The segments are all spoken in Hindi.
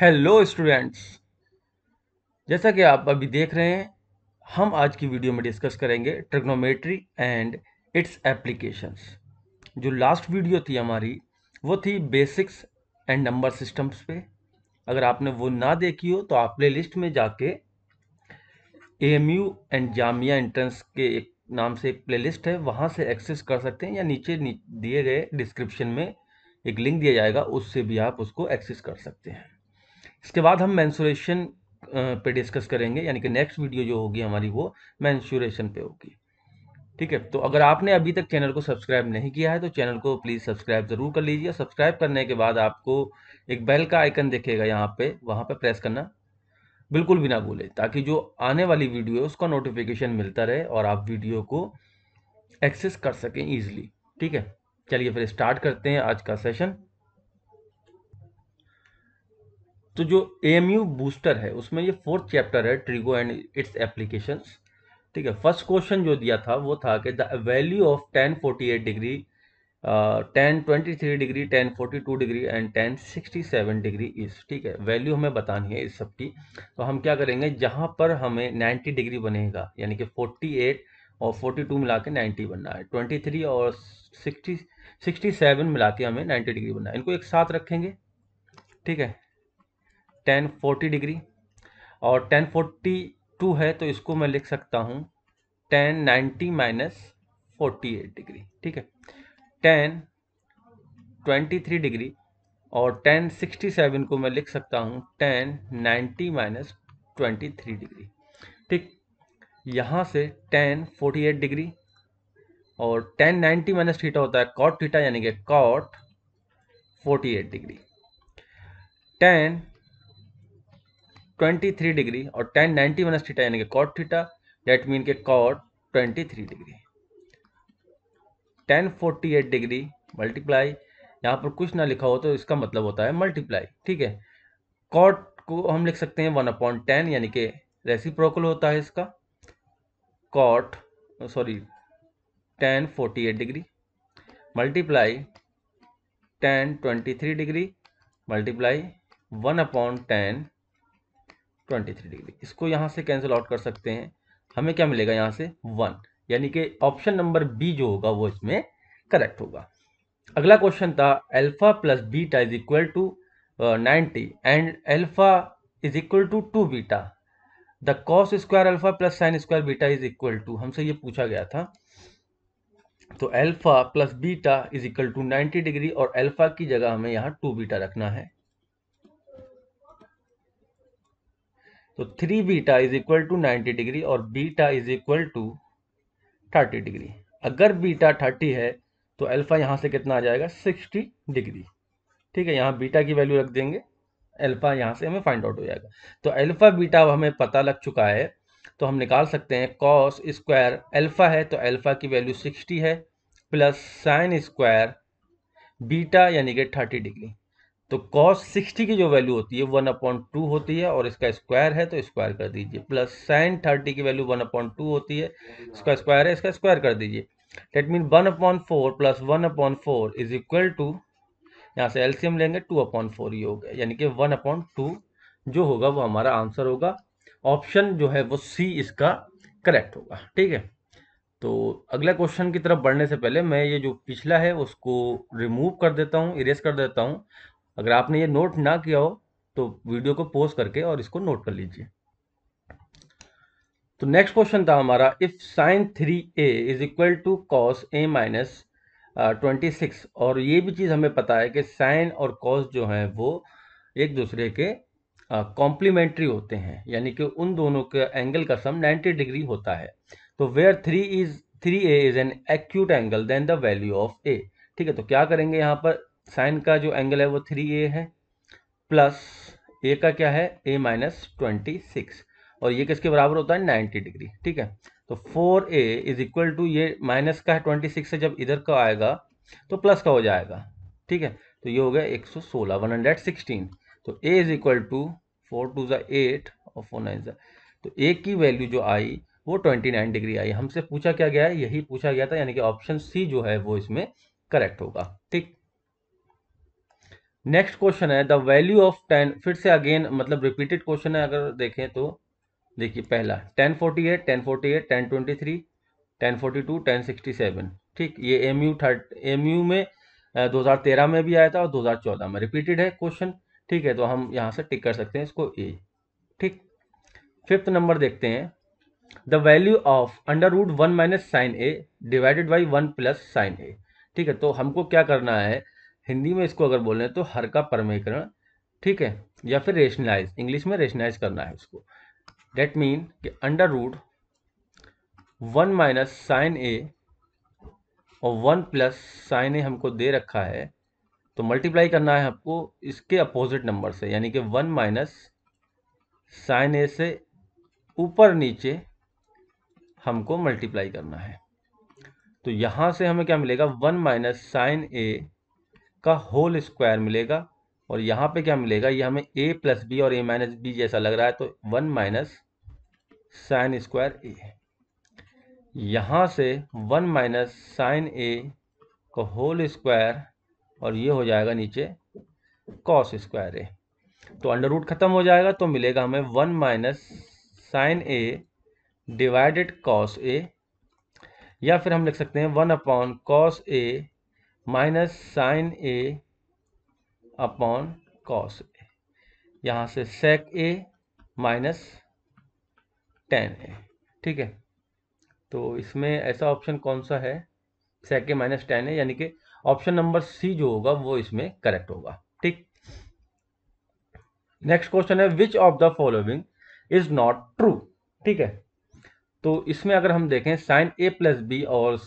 हेलो स्टूडेंट्स जैसा कि आप अभी देख रहे हैं हम आज की वीडियो में डिस्कस करेंगे ट्रिग्नोमेट्री एंड इट्स एप्लीकेशंस जो लास्ट वीडियो थी हमारी वो थी बेसिक्स एंड नंबर सिस्टम्स पे अगर आपने वो ना देखी हो तो आप प्ले लिस्ट में जाके A M U and Jamia entrance के एक नाम से एक प्ले लिस्ट है वहाँ से एक्सेस कर सकते हैं या नीचे दिए गए डिस्क्रिप्शन में एक लिंक दिया जाएगा उससे भी आप उसको एक्सेस कर सकते हैं इसके बाद हम मैंसुरेशन पे डिस्कस करेंगे यानी कि नेक्स्ट वीडियो जो होगी हमारी वो मैंसुरेशन पे होगी ठीक है तो अगर आपने अभी तक चैनल को सब्सक्राइब नहीं किया है तो चैनल को प्लीज़ सब्सक्राइब ज़रूर कर लीजिए सब्सक्राइब करने के बाद आपको एक बेल का आइकन देखेगा यहाँ पे वहाँ पे प्रेस करना बिल्कुल भी ना भूलें ताकि जो आने वाली वीडियो है उसका नोटिफिकेशन मिलता रहे और आप वीडियो को एक्सेस कर सकें ईजिली ठीक है चलिए फिर स्टार्ट करते हैं आज का सेशन तो जो एम यू बूस्टर है उसमें ये फोर्थ चैप्टर है ट्रिगो एंड इट्स एप्लीकेशन ठीक है फर्स्ट क्वेश्चन जो दिया था वो था कि the value of tan forty eight degree tan twenty three degree tan forty two degree and tan sixty seven degree is ठीक है वैल्यू हमें बतानी है इस सब की तो हम क्या करेंगे जहाँ पर हमें नाइन्टी डिग्री बनेगा यानी कि फोर्टी एट और फोर्टी टू मिला के नाइन्टी बनना है ट्वेंटी थ्री और सिक्सटी सिक्सटी सेवन मिला के हमें नाइन्टी डिग्री बनना है इनको एक साथ रखेंगे ठीक है टेन फोर्टी डिग्री और टेन फोर्टी टू है तो इसको मैं लिख सकता हूँ tan ninety minus forty eight degree ठीक है टेन ट्वेंटी थ्री डिग्री और टेन सिक्सटी सेवन को मैं लिख सकता हूँ tan ninety minus twenty three degree ठीक यहाँ से टेन फोर्टी एट डिग्री और टेन नाइन्टी माइनस थीटा होता है कॉट थीटा यानी कि cot forty eight degree tan 23 degree और tan 90 माइनस थीटा यानी कि कॉट थीटा डेट मीन के cot 23 degree tan 48 degree multiply यहाँ पर कुछ ना लिखा हो तो इसका मतलब होता है मल्टीप्लाई ठीक है कॉट को हम लिख सकते हैं वन अपॉइंट टेन यानी कि रेसिप्रोकल होता है इसका cot sorry tan forty eight degree multiply tan twenty three degree multiply one upon tan twenty three degree इसको यहाँ से कैंसिल आउट कर सकते हैं हमें क्या मिलेगा यहाँ से वन यानी कि ऑप्शन नंबर बी जो होगा वो इसमें करेक्ट होगा अगला क्वेश्चन था alpha plus beta is equal to ninety and alpha is equal to two beta the cos square alpha plus sine square beta is equal to हमसे ये पूछा गया था तो alpha plus beta is equal to ninety degree और अल्फा की जगह हमें यहाँ टू बीटा रखना है तो three beta is equal to ninety degree और beta is equal to thirty degree अगर बीटा थर्टी है तो अल्फ़ा यहाँ से कितना आ जाएगा सिक्सटी डिग्री ठीक है यहाँ बीटा की वैल्यू रख देंगे अल्फ़ा यहाँ से हमें फाइंड आउट हो जाएगा तो अल्फ़ा बीटा हमें पता लग चुका है तो हम निकाल सकते हैं कॉस स्क्वायर एल्फा है तो अल्फ़ा की वैल्यू सिक्सटी है प्लस साइन स्क्वायर बीटा यानी कि थर्टी डिग्री तो कॉस 60 की जो वैल्यू होती है वन अपॉइंट टू होती है और इसका स्क्वायर है तो स्क्वायर कर दीजिए प्लस साइन थर्टी की वैल्यू वन अपॉइंट टू होती है इसका स्क्वायर है इसका स्क्वायर कर दीजिए that mean one upon four plus one upon four is equal to यहाँ से एल्सियम लेंगे टू अपॉइंट फोर ये हो गया यानी कि वन अपॉइंट टू जो होगा वो हमारा आंसर होगा ऑप्शन जो है वो सी इसका करेक्ट होगा ठीक है तो अगला क्वेश्चन की तरफ बढ़ने से पहले मैं ये जो पिछला है उसको रिमूव कर देता हूँ इरेज कर देता हूँ अगर आपने ये नोट ना किया हो तो वीडियो को पोज करके और इसको नोट कर लीजिए तो नेक्स्ट क्वेश्चन था हमारा if sine three A is equal to cos A minus twenty six और ये भी चीज़ हमें पता है कि साइन और कॉस जो है वो एक दूसरे के कॉम्प्लीमेंट्री होते हैं यानी कि उन दोनों के एंगल का सम 90 डिग्री होता है तो where three is three A is an acute angle then the value of A ठीक है तो क्या करेंगे यहाँ पर साइन का जो एंगल है वो थ्री ए है प्लस ए का क्या है ए माइनस ट्वेंटी सिक्स और ये किसके बराबर होता है नाइन्टी डिग्री ठीक है तो four A is equal to ये माइनस का है ट्वेंटी सिक्स से जब इधर का आएगा तो प्लस का हो जाएगा ठीक है तो ये हो गया एक सौ सोलह वन हंड्रेड सिक्सटीन तो A is equal to four two जट एट और फोर नाइन जो तो ए की वैल्यू जो आई वो ट्वेंटी नाइन डिग्री आई हमसे पूछा क्या गया है यही पूछा गया था यानी कि ऑप्शन सी जो है वो इसमें करेक्ट होगा ठीक नेक्स्ट क्वेश्चन है द वैल्यू ऑफ टेन फिर से अगेन मतलब रिपीटेड क्वेश्चन है अगर देखें तो देखिए पहला tan forty eight tan forty eight tan twenty three tan forty two tan sixty seven ठीक ये एम यू थर्ट एम यू में दो हज़ार तेरह में भी आया था और दो हज़ार चौदह में रिपीटेड है क्वेश्चन ठीक है तो हम यहाँ से टिक कर सकते हैं इसको ए ठीक फिफ्थ नंबर देखते हैं the value of under root one minus sine A divided by one plus sine A ठीक है तो हमको क्या करना है हिंदी में इसको अगर बोलें तो हर का परमेकरण ठीक है या फिर रेशनलाइज इंग्लिश में रेशनलाइज करना है उसको डेट मीन कि under root one minus sine A और वन प्लस साइन ए हमको दे रखा है तो मल्टीप्लाई करना है आपको इसके अपोजिट नंबर से यानी कि वन माइनस साइन ए से ऊपर नीचे हमको मल्टीप्लाई करना है तो यहाँ से हमें क्या मिलेगा वन माइनस साइन ए का होल स्क्वायर मिलेगा और यहाँ पे क्या मिलेगा ये हमें ए प्लस बी और ए माइनस बी जैसा लग रहा है तो one minus sine square A यहाँ से वन माइनस साइन ए का होल स्क्वायर और ये हो जाएगा नीचे कॉस स्क्वायर ए तो अंडर रूट खत्म हो जाएगा तो मिलेगा हमें one minus sine A divided cos A या फिर हम लिख सकते हैं one upon cos A minus sine A upon cos A यहाँ से सेक ए माइनस टेन ए ठीक है तो इसमें ऐसा ऑप्शन कौन सा है सेक ए माइनस टेन ए यानी कि ऑप्शन नंबर सी जो होगा वो इसमें करेक्ट होगा ठीक नेक्स्ट क्वेश्चन है which of the following is not true ठीक है तो इसमें अगर हम देखें साइन ए प्लस बी और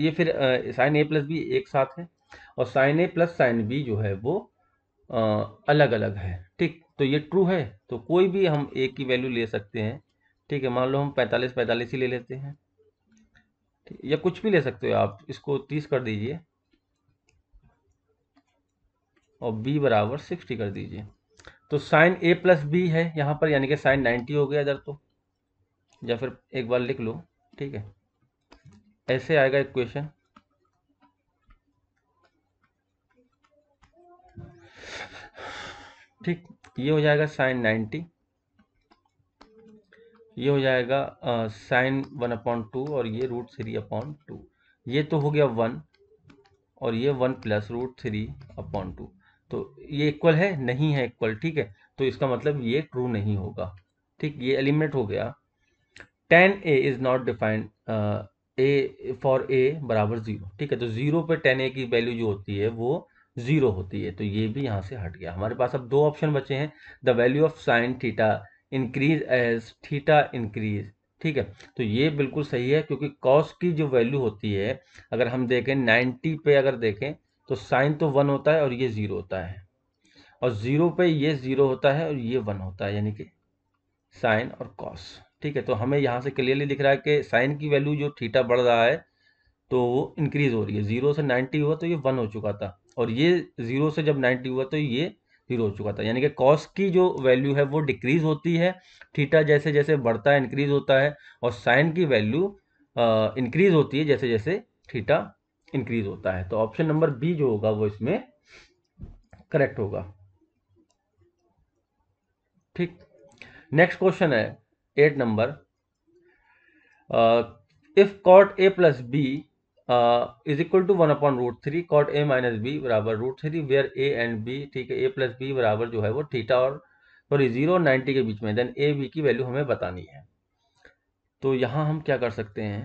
ये फिर साइन ए प्लस बी एक साथ है और sine A plus sine B जो है वो आ, अलग अलग है ठीक तो ये ट्रू है तो कोई भी हम ए की वैल्यू ले सकते हैं ठीक है मान लो हम पैंतालीस पैंतालीस ही ले लेते हैं या कुछ भी ले सकते हो आप इसको तीस कर दीजिए और बी बराबर सिक्सटी कर दीजिए तो साइन ए प्लस बी है यहाँ पर यानी कि साइन नाइन्टी हो गया इधर तो या फिर एक बार लिख लो ठीक है ऐसे आएगा इक्वेशन क्वेश्चन ठीक ये हो जाएगा साइन नाइन्टी ये हो जाएगा साइन वन अपॉन टू और ये रूट थ्री अपॉन टू ये तो हो गया वन और ये one plus root three upon two तो ये इक्वल है नहीं है इक्वल ठीक है तो इसका मतलब ये ट्रू नहीं होगा ठीक ये एलिमिनेट हो गया tan A is not defined A for A बराबर ज़ीरो ठीक है तो ज़ीरो पे टेन ए की वैल्यू जो होती है वो ज़ीरो होती है तो ये भी यहाँ से हट गया हमारे पास अब दो ऑप्शन बचे हैं the value of sine theta increase as theta increase ठीक है तो ये बिल्कुल सही है क्योंकि कॉस की जो वैल्यू होती है अगर हम देखें नाइन्टी पे अगर देखें तो साइन तो वन होता है और ये ज़ीरो होता है और ज़ीरो पे ये ज़ीरो होता है और ये वन होता है यानी कि साइन और कॉस ठीक है तो हमें यहाँ से क्लियरली दिख रहा है कि साइन की वैल्यू जो थीटा बढ़ रहा है तो वो इंक्रीज़ हो रही है ज़ीरो से नाइन्टी हुआ तो ये वन हो चुका था और ये ज़ीरो से जब नाइन्टी हुआ तो ये ज़ीरो हो चुका था यानी कि कॉस की जो वैल्यू है वो डिक्रीज़ होती है थीटा जैसे जैसे बढ़ता है इंक्रीज़ होता है और साइन की वैल्यू इंक्रीज़ होती है जैसे जैसे थीटा इंक्रीज़ होता है तो ऑप्शन नंबर बी जो होगा वो इसमें करेक्ट होगा ठीक नेक्स्ट क्वेश्चन है eight number if cot A plus B is equal to one upon root three cot A minus B बराबर root three where A and B ठीक है ए प्लस बी बराबर जो है वो थीटा और सॉरी जीरो और नाइन्टी के बीच में देन ए बी की वैल्यू हमें बतानी है तो यहाँ हम क्या कर सकते हैं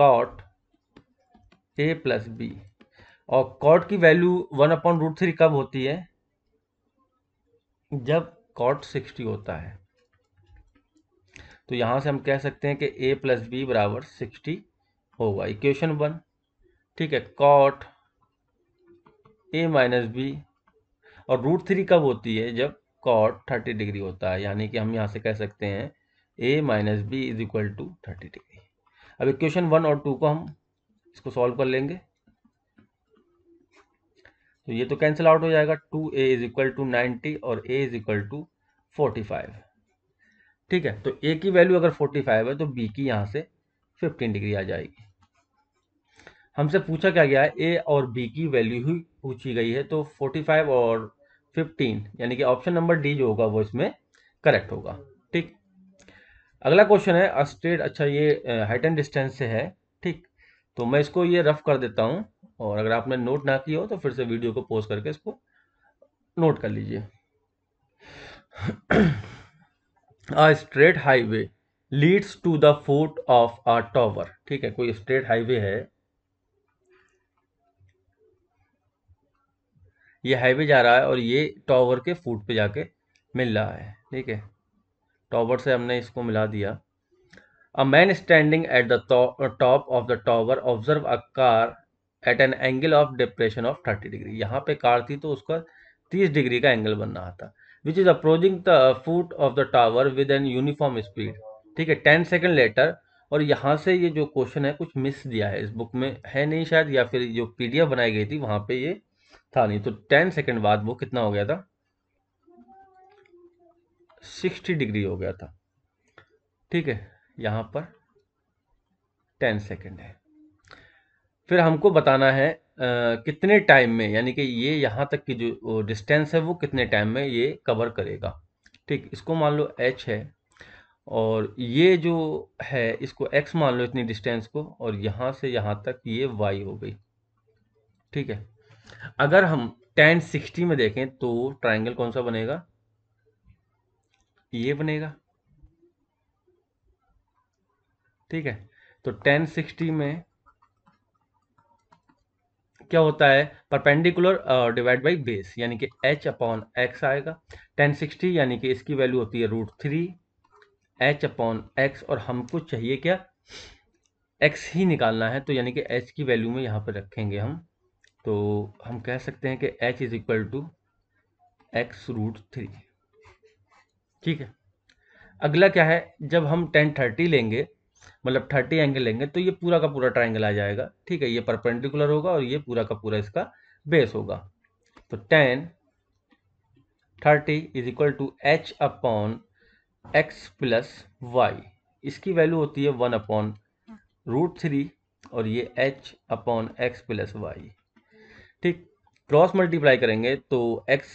कॉट ए प्लस बी और कॉट की value one upon root three कब होती है जब कॉट सिक्सटी होता है तो यहां से हम कह सकते हैं कि ए प्लस बी बराबर सिक्सटी होगा इक्वेशन वन ठीक है कॉट ए माइनस बी और रूट थ्री कब होती है जब कॉट थर्टी डिग्री होता है यानी कि हम यहां से कह सकते हैं A minus B is equal to thirty degree अब इक्वेशन वन और टू को हम इसको सॉल्व कर लेंगे तो ये तो कैंसिल आउट हो जाएगा two A is equal to ninety और A is equal to forty five ठीक है तो ए की वैल्यू अगर फोर्टी फाइव है तो बी की यहाँ से फिफ्टीन डिग्री आ जाएगी हमसे पूछा क्या गया है ए और बी की वैल्यू ही पूछी गई है तो फोर्टी फाइव और फिफ्टीन यानी कि ऑप्शन नंबर डी जो होगा वो इसमें करेक्ट होगा ठीक अगला क्वेश्चन है अस्टेड अच्छा ये हाइट एंड डिस्टेंस से है ठीक तो मैं इसको ये रफ कर देता हूँ और अगर आपने नोट ना किया हो तो फिर से वीडियो को पोस्ट करके इसको नोट कर लीजिए a straight highway leads to the foot of a tower ठीक है कोई स्ट्रेट हाईवे है ये हाईवे जा रहा है और ये टॉवर के फुट पे जाके मिल रहा है ठीक है टॉवर से हमने इसको मिला दिया a man standing at the top of the tower observe a car at an angle of depression of thirty degree यहाँ पे कार थी तो उसका तीस डिग्री का एंगल बन रहा था which is approaching the foot of the tower with an uniform speed ठीक है टेन सेकेंड लेटर और यहाँ से ये जो क्वेश्चन है कुछ मिस दिया है इस बुक में है नहीं शायद या फिर जो एफ बनाई गई थी वहां पे ये था नहीं तो टेन सेकेंड बाद वो कितना हो गया था सिक्सटी डिग्री हो गया था ठीक है यहाँ पर टेन सेकेंड है फिर हमको बताना है आ, कितने टाइम में यानी कि ये यहाँ तक की जो डिस्टेंस है वो कितने टाइम में ये कवर करेगा ठीक इसको मान लो एच है और ये जो है इसको एक्स मान लो इतनी डिस्टेंस को और यहाँ से यहाँ तक ये वाई हो गई ठीक है अगर हम टेन सिक्सटी में देखें तो ट्राइंगल कौन सा बनेगा ये बनेगा ठीक है तो टेन सिक्सटी में क्या होता है परपेंडिकुलर डिवाइड बाई बेस यानी कि एच अपॉन एक्स आएगा टेन सिक्सटी यानी कि इसकी वैल्यू होती है root three H upon X और हमको चाहिए क्या एक्स ही निकालना है तो यानी कि एच की वैल्यू में यहाँ पर रखेंगे हम तो हम कह सकते हैं कि H is equal to X root three ठीक है अगला क्या है जब हम टेन थर्टी लेंगे मतलब थर्टी एंगल लेंगे तो ये पूरा का पूरा ट्राइंगल आ जाएगा ठीक है ये परपेंडिकुलर होगा और ये पूरा का पूरा इसका बेस होगा तो tan thirty is equal to H upon X plus Y इसकी वैल्यू होती है वन अपॉन रूट थ्री और ये H upon X plus Y ठीक क्रॉस मल्टीप्लाई करेंगे तो एक्स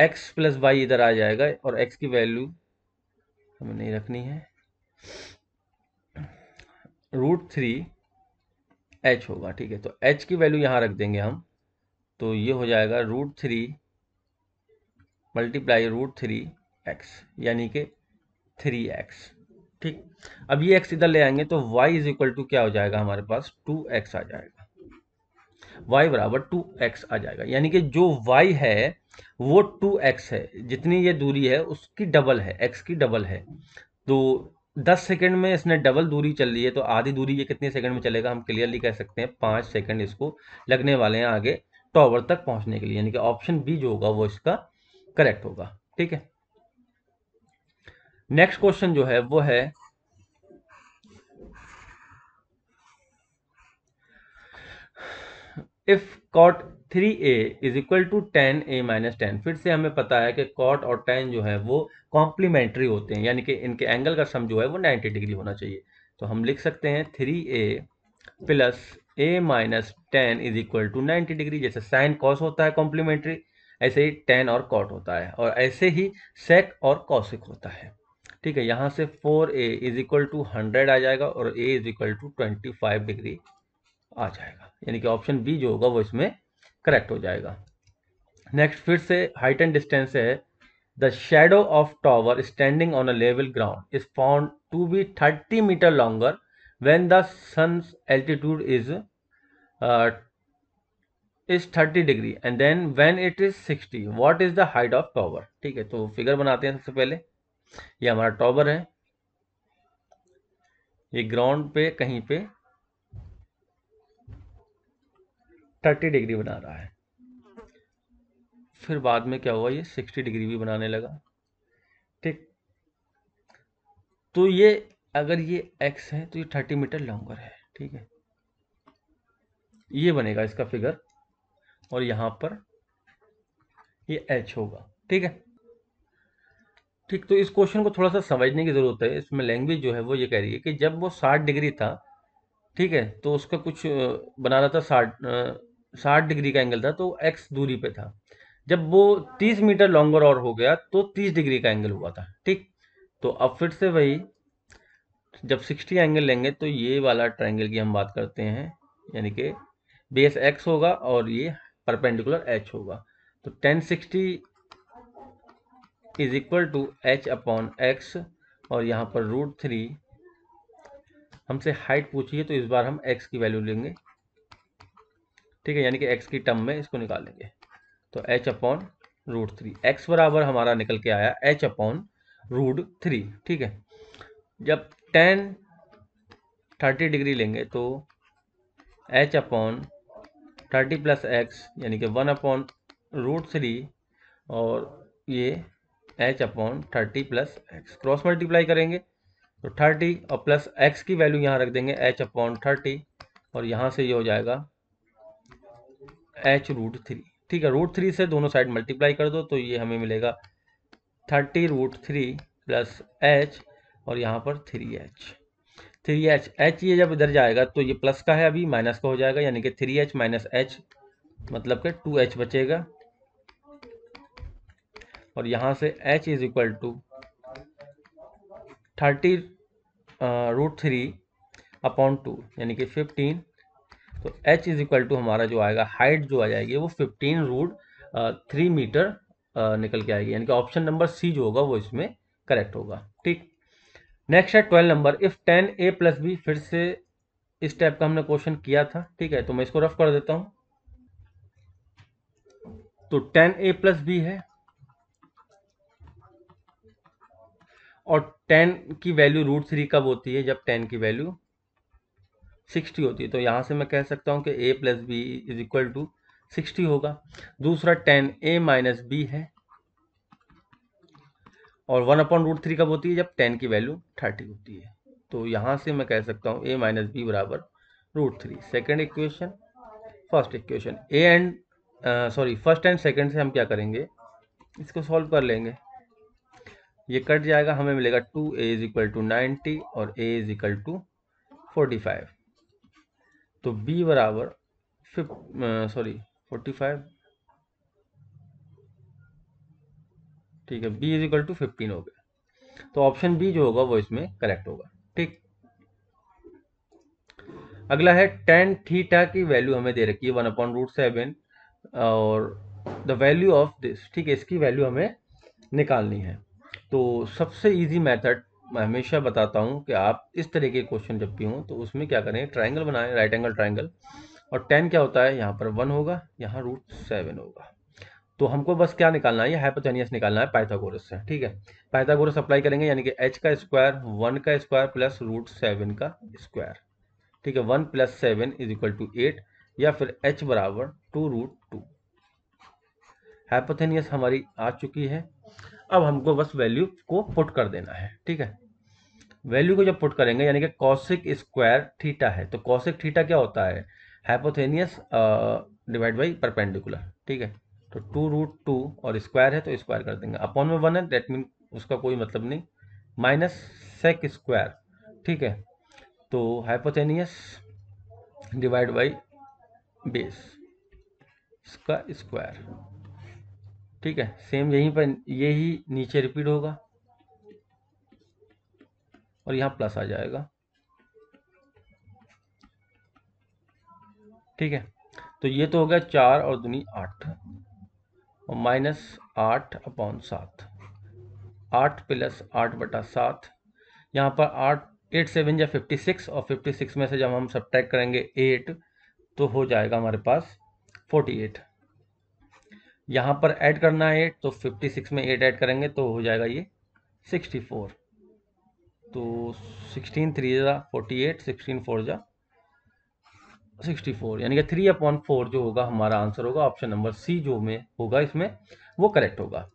एक्स प्लस वाई इधर आ जाएगा और एक्स की वैल्यू हमें नहीं रखनी है रूट थ्री एच होगा ठीक है तो एच की वैल्यू यहाँ रख देंगे हम तो ये हो जाएगा root three multiply root three X यानी कि थ्री एक्स ठीक अब ये एक्स इधर ले आएंगे तो वाई इज इक्वल टू क्या हो जाएगा हमारे पास टू एक्स आ जाएगा वाई बराबर टू एक्स आ जाएगा यानी कि जो वाई है वो टू एक्स है जितनी ये दूरी है उसकी डबल है एक्स की डबल है तो दस सेकंड में इसने डबल दूरी चल रही है तो आधी दूरी ये कितने सेकंड में चलेगा हम क्लियरली कह सकते हैं पाँच सेकंड इसको लगने वाले हैं आगे टॉवर तक पहुंचने के लिए यानी कि ऑप्शन बी जो होगा वो इसका करेक्ट होगा ठीक है नेक्स्ट क्वेश्चन जो है वो है if cot three A is equal to tan A minus ten फिर से हमें पता है कि कॉट और टेन जो है वो कॉम्प्लीमेंट्री होते हैं यानी कि इनके एंगल का सम जो है वो नाइन्टी डिग्री होना चाहिए तो हम लिख सकते हैं three A plus A minus ten is equal to ninety degree जैसे साइन कॉस होता है कॉम्प्लीमेंट्री ऐसे ही टेन और कॉट होता है और ऐसे ही सेक और कॉसिक होता है ठीक है यहाँ से four A is equal to hundred आ जाएगा और A is equal to twenty five degree आ जाएगा यानी कि ऑप्शन बी जो होगा वो इसमें करेक्ट हो जाएगा नेक्स्ट फिर से हाइट एंड डिस्टेंस है the shadow of tower standing on a level ground is found to be thirty metre longer when the sun altitude is is thirty degree and then when it is sixty what is the height of tower ठीक है तो फिगर बनाते हैं सबसे पहले ये हमारा टॉवर है ये ग्राउंड पे कहीं पे थर्टी डिग्री बना रहा है फिर बाद में क्या हुआ ये सिक्सटी डिग्री भी बनाने लगा ठीक तो ये अगर ये एक्स है तो ये थर्टी मीटर लॉन्गर है ठीक है ये बनेगा इसका फिगर और यहां पर ये एच होगा ठीक है ठीक तो इस क्वेश्चन को थोड़ा सा समझने की ज़रूरत है इसमें लैंग्वेज जो है वो ये कह रही है कि जब वो साठ डिग्री था ठीक है तो उसका कुछ बना रहा था साठ साठ डिग्री का एंगल था तो एक्स दूरी पे था जब वो तीस मीटर लॉन्गर और हो गया तो तीस डिग्री का एंगल हुआ था ठीक तो अब फिर से वही जब सिक्सटी एंगल लेंगे तो ये वाला ट्राइंगल की हम बात करते हैं यानी कि बेस एक्स होगा और ये परपेंडिकुलर एच होगा तो tan sixty is equal to H upon X और यहाँ पर रूट थ्री हमसे हाइट पूछिए तो इस बार हम एक्स की वैल्यू लेंगे ठीक है यानी कि एक्स की टर्म में इसको निकाल लेंगे तो H upon root three X बराबर हमारा निकल के आया एच अपॉन रूट थ्री ठीक है जब टेन थर्टी डिग्री लेंगे तो H upon thirty plus X यानी कि वन अपॉन रूट थ्री और ये H upon thirty plus X cross multiply करेंगे तो थर्टी और प्लस एक्स की वैल्यू यहाँ रख देंगे एच अपॉन थर्टी और यहाँ से ये यह हो जाएगा एच रूट थ्री ठीक है रूट थ्री से दोनों साइड मल्टीप्लाई कर दो तो ये हमें मिलेगा thirty root three plus H और यहाँ पर three H three H H ये जब इधर जाएगा तो ये प्लस का है अभी माइनस का हो जाएगा यानी कि थ्री एच माइनस एच मतलब के टू एच बचेगा और यहाँ से H is equal to thirty root three upon two यानी कि फिफ्टीन तो h इज इक्वल टू हमारा जो आएगा हाइट जो आ जाएगी वो फिफ्टीन रूट थ्री मीटर निकल के आएगी यानी कि ऑप्शन नंबर सी जो होगा वो इसमें करेक्ट होगा ठीक नेक्स्ट है twelve number if tan A plus B फिर से इस टाइप का हमने क्वेश्चन किया था ठीक है तो मैं इसको रफ कर देता हूं तो टेन ए प्लस बी है और टेन की वैल्यू रूट थ्री कब होती है जब टेन की वैल्यू सिक्सटी होती है तो यहाँ से मैं कह सकता हूँ कि A plus B is equal to sixty होगा दूसरा टेन ए माइनस बी है और वन अपॉन रूट थ्री कब होती है जब टेन की वैल्यू थर्टी होती है तो यहाँ से मैं कह सकता हूँ ए माइनस बी बराबर root three second equation first equation A and sorry first and second से हम क्या करेंगे इसको सॉल्व कर लेंगे ये कट जाएगा हमें मिलेगा two A is equal to ninety और A is equal to forty five तो बी बराबर फिफ सॉरी फोर्टी फाइव ठीक है B is equal to fifteen हो गया तो ऑप्शन बी जो होगा वो इसमें करेक्ट होगा ठीक अगला है टेन थीटा की वैल्यू हमें दे रखी है वन अपॉन रूट सेवन और द वैल्यू ऑफ दिस ठीक है इसकी वैल्यू हमें निकालनी है तो सबसे इजी मेथड मैं हमेशा बताता हूँ कि आप इस तरह के क्वेश्चन जब भी हों तो उसमें क्या करें ट्राइंगल बनाएं राइट एंगल ट्राइंगल और टेन क्या होता है यहाँ पर वन होगा यहाँ रूट सेवन होगा तो हमको बस क्या निकालना है हाइपोथेनियस निकालना है पाइथागोरस से ठीक है पाइथागोरस अप्लाई करेंगे यानी कि एच का स्क्वायर वन का स्क्वायर प्लस रूट सेवन का स्क्वायर ठीक है one plus seven is equal to eight या फिर एच बराबर टू रूट टू हाइपोथेनियस हमारी आ चुकी है अब हमको बस वैल्यू को पुट कर देना है ठीक है वैल्यू को जब पुट करेंगे यानी कि कौशिक स्क्वायर थीटा है तो कौशिक थीटा क्या होता है हाइपोथेनियस डिवाइड बाई परपेंडिकुलर ठीक है तो टू रूट टू और स्क्वायर है तो स्क्वायर कर देंगे अपॉन में वन है डेट मीन उसका कोई मतलब नहीं माइनस सेक स्क्वायर ठीक है तो हाइपोथेनियस डिवाइड बाई बेस इसका स्क्वायर ठीक है सेम यहीं पर ये ही नीचे रिपीट होगा और यहाँ प्लस आ जाएगा ठीक है तो ये तो हो गया चार और दुनी आठ और माइनस आठ अपॉन सात आठ प्लस आठ बटा सात यहाँ पर आठ एट सेवन या फिफ्टी सिक्स और फिफ्टी सिक्स में से जब हम सब करेंगे एट तो हो जाएगा हमारे पास फोर्टी एट यहाँ पर ऐड करना है एट तो 56 में एट ऐड करेंगे तो हो जाएगा ये 64 तो 16 थ्री जा फोर्टी एट सिक्सटीन फोर जा सिक्सटी फोर यानी कि थ्री अपॉन फोर जो होगा हमारा आंसर होगा ऑप्शन नंबर सी जो में होगा इसमें वो करेक्ट होगा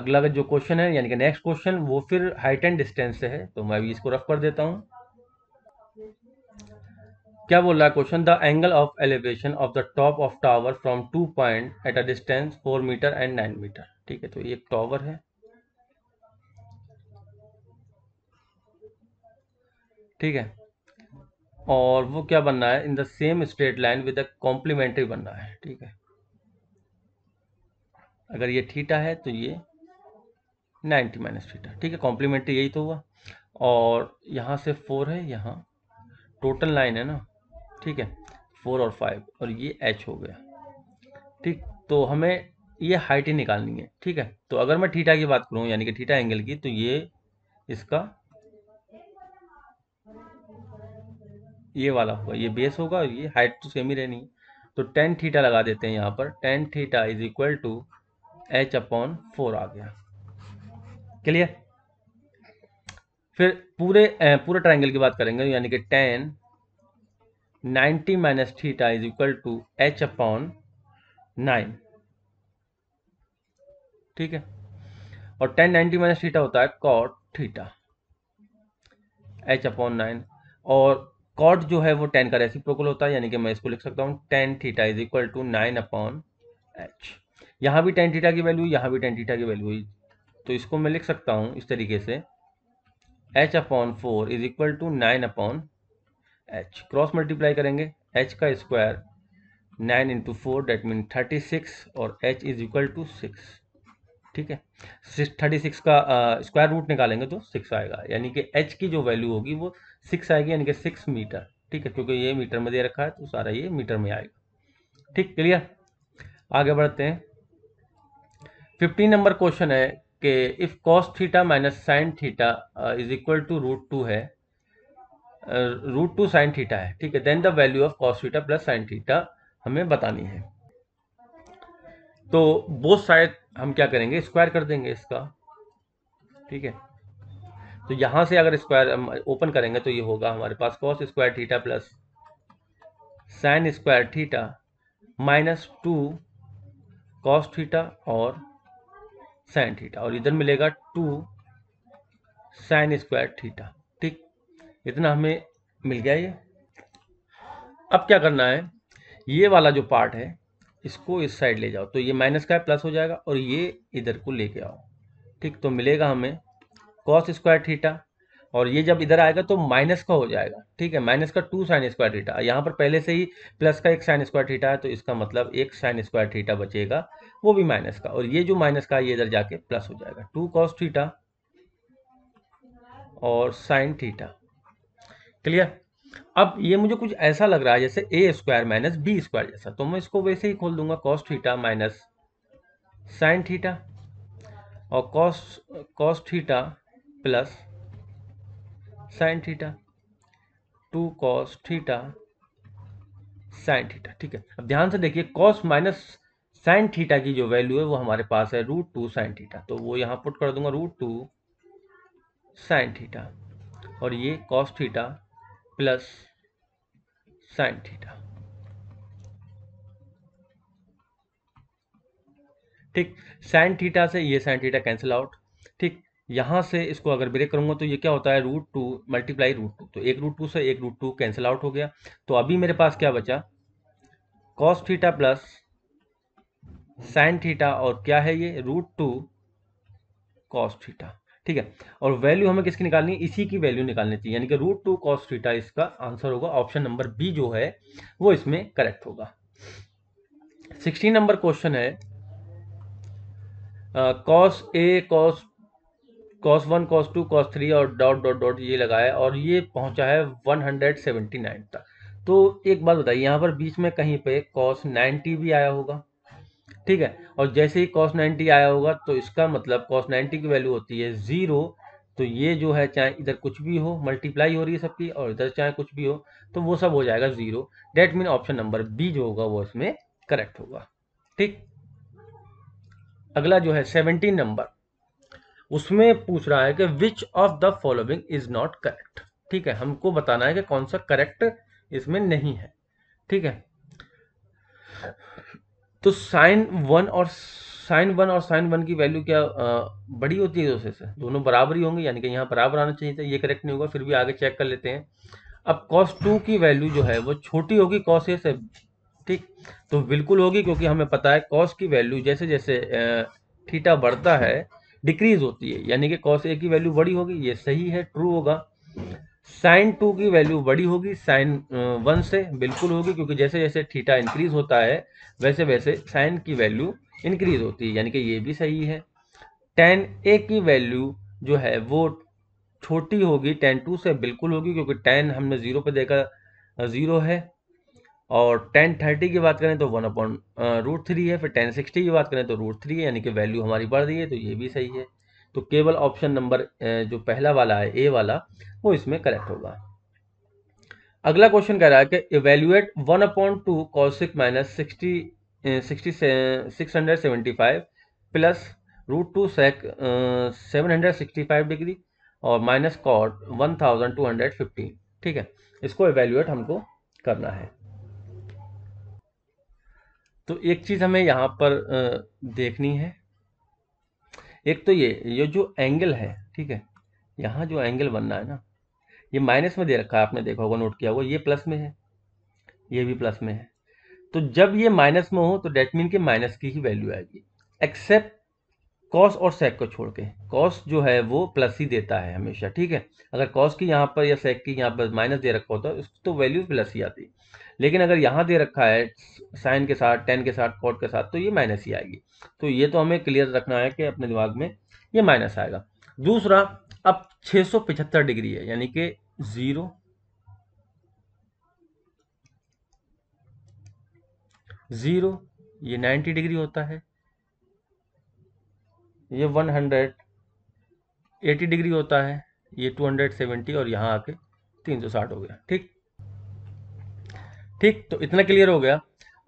अगला जो क्वेश्चन है यानी कि नेक्स्ट क्वेश्चन वो फिर हाइट एंड डिस्टेंस से है तो मैं भी इसको रफ कर देता हूँ क्या बोल रहा है question the angle of elevation of the top of tower from two point at a distance four metre and nine metre ठीक है तो ये टॉवर है ठीक है और वो क्या बनना है in the same straight line with a complementary बनना है ठीक है अगर ये थीटा है तो ये 90 माइनस थीटा ठीक है कॉम्प्लीमेंट्री यही तो हुआ और यहाँ से फोर है यहाँ टोटल लाइन है ना ठीक है फोर और फाइव और ये एच हो गया ठीक तो हमें ये हाइट ही निकालनी है ठीक है तो अगर मैं ठीठा की बात करूँ यानी कि ठीठा एंगल की तो ये इसका ये वाला होगा ये बेस होगा और ये हाइट तो सेम ही रहनी है तो टेन थीटा लगा देते हैं यहाँ पर tan theta is equal to H upon four आ गया क्लियर फिर पूरे पूरे ट्राइंगल की बात करेंगे यानी कि tan ninety minus theta is equal to H upon nine ठीक है और टेन नाइन्टी माइनस थीटा होता है cot theta H upon nine और कॉट जो है वो टेन का रेसिप्रोकल होता है यानी कि मैं इसको लिख सकता हूँ tan theta is equal to nine upon H यहाँ भी टेन थीटा की वैल्यू यहाँ भी टेन थीटा की वैल्यू हुई तो इसको मैं लिख सकता हूँ इस तरीके से H upon four is equal to nine upon H cross multiply करेंगे एच का square nine into four that mean thirty six और H is equal to six ठीक है थर्टी सिक्स का स्क्वायर रूट निकालेंगे तो सिक्स आएगा यानी कि एच की जो वैल्यू होगी वो सिक्स आएगी यानी कि सिक्स मीटर ठीक है क्योंकि ये मीटर में दे रखा है तो सारा ये मीटर में आएगा ठीक क्लियर आगे बढ़ते हैं फिफ्टीन नंबर क्वेश्चन है कि if cos theta minus sine theta is equal to root two है रूट टू साइन थीटा है ठीक है then the value of cos theta plus sine theta हमें बतानी है तो बोथ साइड हम क्या करेंगे स्क्वायर कर देंगे इसका ठीक है तो यहां से अगर स्क्वायर हम ओपन करेंगे तो ये होगा हमारे पास cos square theta plus sine square theta minus two cos theta और साइन थीटा और इधर मिलेगा टू साइन स्क्वायर थीटा इतना हमें मिल गया ये अब क्या करना है ये वाला जो पार्ट है इसको इस साइड ले जाओ तो ये माइनस का है प्लस हो जाएगा और ये इधर को लेके आओ ठीक तो मिलेगा हमें कॉस स्क्वायर थीटा और ये जब इधर आएगा तो माइनस का हो जाएगा ठीक है माइनस का टू साइन स्क्वायर थीटा यहाँ पर पहले से ही प्लस का एक साइन स्क्वायर थीटा है तो इसका मतलब एक साइन स्क्वायर थीटा बचेगा वो भी माइनस का और ये जो माइनस का ये इधर जाके प्लस हो जाएगा टू कॉस थीटा और साइन थीटा क्लियर अब ये मुझे कुछ ऐसा लग रहा है जैसे A square minus B square जैसा तो मैं इसको वैसे ही खोल दूंगा cos theta minus sine theta और cos cos theta plus sine theta two cos theta sine theta ठीक है अब ध्यान से देखिए कॉस माइनस साइन थीटा की जो वैल्यू है वो हमारे पास है रूट टू साइन थीटा तो वो यहां पुट कर दूंगा रूट टू साइन थीटा और ये cos theta plus sine theta ठीक साइन थीटा से ये साइन थीटा कैंसिल आउट ठीक यहां से इसको अगर ब्रेक करूंगा तो ये क्या होता है root two multiply root two तो एक रूट टू से एक रूट टू कैंसिल आउट हो गया तो अभी मेरे पास क्या बचा cos theta plus sine theta और क्या है ये रूट टू कॉस थीटा ठीक है और वैल्यू हमें किसकी निकालनी है इसी की वैल्यू निकालनी चाहिए यानी कि रूट टू कॉस थीटा इसका आंसर होगा ऑप्शन नंबर बी जो है वो इसमें करेक्ट होगा सिक्सटीन नंबर क्वेश्चन है cos A cos cos one cos two cos three और डॉट डॉट डॉट ये लगाया और ये पहुंचा है वन हंड्रेड सेवेंटी नाइन तक तो एक बात बताइए यहाँ पर बीच में कहीं पे कॉस नाइनटी भी आया होगा ठीक है और जैसे ही कॉस 90 आया होगा तो इसका मतलब कॉस 90 की वैल्यू होती है ज़ीरो तो ये जो है चाहे इधर कुछ भी हो मल्टीप्लाई हो रही है सबकी और इधर चाहे कुछ भी हो तो वो सब हो जाएगा zero that mean option number B जो होगा वो इसमें करेक्ट होगा ठीक अगला जो है सेवनटीन नंबर उसमें पूछ रहा है कि which of the following is not correct ठीक है हमको बताना है कि कौन सा करेक्ट इसमें नहीं है ठीक है तो साइन वन और साइन वन और साइन वन की वैल्यू क्या आ, बड़ी होती है दोस्तों से दोनों बराबर ही होंगे यानी कि यहाँ बराबर आना चाहिए था ये करेक्ट नहीं होगा फिर भी आगे चेक कर लेते हैं अब कॉस टू की वैल्यू जो है वो छोटी होगी कॉस ए से ठीक तो बिल्कुल होगी क्योंकि हमें पता है कॉस की वैल्यू जैसे जैसे थीटा बढ़ता है डिक्रीज होती है यानी कि कॉस ए की वैल्यू बड़ी होगी ये सही है ट्रू होगा साइन टू की वैल्यू बड़ी होगी साइन वन से बिल्कुल होगी क्योंकि जैसे जैसे थीटा इंक्रीज होता है वैसे वैसे साइन की वैल्यू इंक्रीज होती है यानी कि ये भी सही है टेन ए की वैल्यू जो है वो छोटी होगी टेन टू से बिल्कुल होगी क्योंकि टेन हमने ज़ीरो पे देखा ज़ीरो है और टेन थर्टी की बात करें तो वन अपॉन रूट थ्री है फिर टेन सिक्सटी की बात करें तो रूट थ्री है यानी कि वैल्यू हमारी बढ़ रही है तो ये भी सही है तो केवल ऑप्शन नंबर जो पहला वाला है ए वाला वो इसमें करेक्ट होगा अगला क्वेश्चन कह रहा है कि evaluate one upon two cosec minus sixty sixty six hundred seventy five plus root two sec seven hundred sixty five degree और minus cot one thousand two hundred fifty ठीक है इसको एवेल्युएट हमको करना है तो एक चीज हमें यहां पर eh, देखनी है एक तो ये ये जो एंगल है ठीक है यहां जो एंगल बनना है ना ये माइनस में दे रखा है आपने देखा होगा नोट किया होगा ये प्लस में है ये भी प्लस में है तो जब ये माइनस में हो तो डेट मीन के माइनस की ही वैल्यू आएगी एक्सेप्ट कॉस और सेक को छोड़ के कॉस जो है वो प्लस ही देता है हमेशा ठीक है अगर कॉस की यहाँ पर या सेक की यहाँ पर माइनस दे रखा होता है तो वैल्यू प्लस ही आती लेकिन अगर यहाँ दे रखा है साइन के साथ टेन के साथ कॉट के साथ तो ये माइनस ही आएगी तो ये तो हमें क्लियर रखना है कि अपने दिमाग में ये माइनस आएगा दूसरा अब 675 डिग्री है यानी कि जीरो जीरो ये 90 डिग्री होता है ये 180 डिग्री होता है ये 270 और यहां आके 360 हो गया ठीक ठीक तो इतना क्लियर हो गया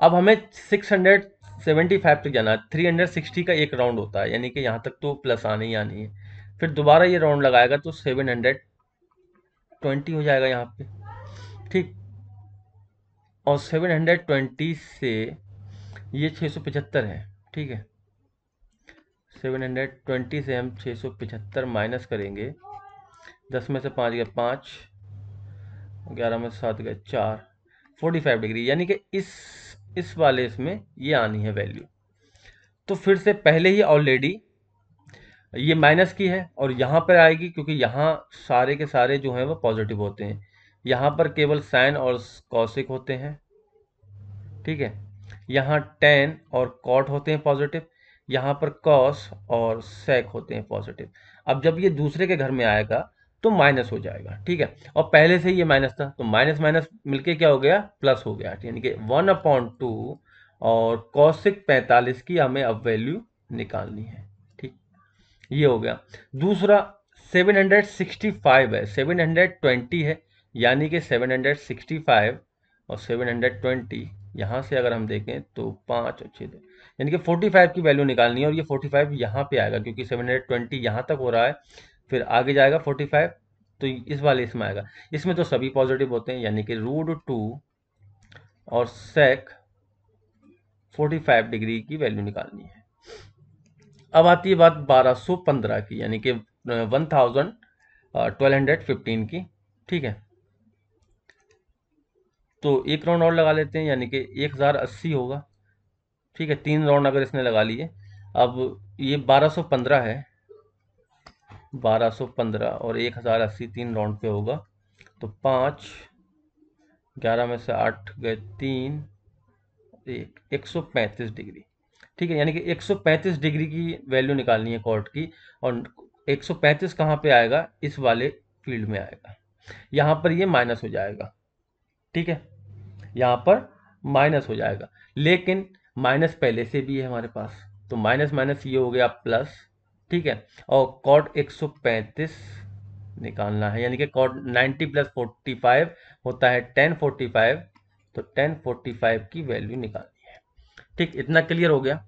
अब हमें 675 तक जाना 360 का एक राउंड होता है यानी कि यहां तक तो प्लस आने ही आनी है फिर दोबारा ये राउंड लगाएगा तो सेवन हंड्रेड ट्वेंटी हो जाएगा यहाँ पे ठीक और सेवन हंड्रेड ट्वेंटी से ये छः सौ पचहत्तर है ठीक है सेवन हंड्रेड ट्वेंटी से हम छः सौ पचहत्तर माइनस करेंगे दस में से पाँच गए पाँच ग्यारह में से सात गए चार फोर्टी फाइव डिग्री यानी कि इस इस वाले इसमें ये आनी है वैल्यू तो फिर से पहले ही ऑलरेडी ये माइनस की है और यहाँ पर आएगी क्योंकि यहाँ सारे के सारे जो हैं वो पॉजिटिव होते हैं यहाँ पर केवल साइन और कौशिक होते हैं ठीक है यहाँ टेन और कॉट होते हैं पॉजिटिव यहाँ पर कॉस और सेक होते हैं पॉजिटिव अब जब ये दूसरे के घर में आएगा तो माइनस हो जाएगा ठीक है और पहले से ही ये माइनस था तो माइनस माइनस मिलके क्या हो गया प्लस हो गया यानी कि वन अपॉइंट टू और कौशिक पैंतालीस की हमें अब वैल्यू निकालनी है ये हो गया दूसरा 765 है 720 है यानी कि 765 और 720 यहाँ से अगर हम देखें तो पाँच और छः यानी कि 45 की वैल्यू निकालनी है और ये 45 फाइव यहाँ पर आएगा क्योंकि 720 यहाँ तक हो रहा है फिर आगे जाएगा 45 तो इस वाले इसमें आएगा इसमें तो सभी पॉजिटिव होते हैं यानी कि रूट टू और सेक 45 डिग्री की वैल्यू निकालनी है अब आती है बात 1215 की यानी कि 1215 की ठीक है तो एक राउंड और लगा लेते हैं यानी कि एक हज़ार अस्सी होगा ठीक है तीन राउंड अगर इसने लगा लिए अब ये 1215 है 1215 और एक हज़ार अस्सी तीन राउंड पे होगा तो पाँच ग्यारह में से आठ गए तीन एक एक सौ पैंतीस डिग्री ठीक है यानी कि 135 डिग्री की वैल्यू निकालनी है कॉट की और 135 कहाँ पे आएगा इस वाले फील्ड में आएगा यहाँ पर ये माइनस हो जाएगा ठीक है यहाँ पर माइनस हो जाएगा लेकिन माइनस पहले से भी है हमारे पास तो माइनस माइनस ये हो गया प्लस ठीक है और कॉट 135 निकालना है यानी कि कॉट 90 प्लस 45 होता है 1045 तो 1045 की वैल्यू निकाल ठीक इतना क्लियर हो गया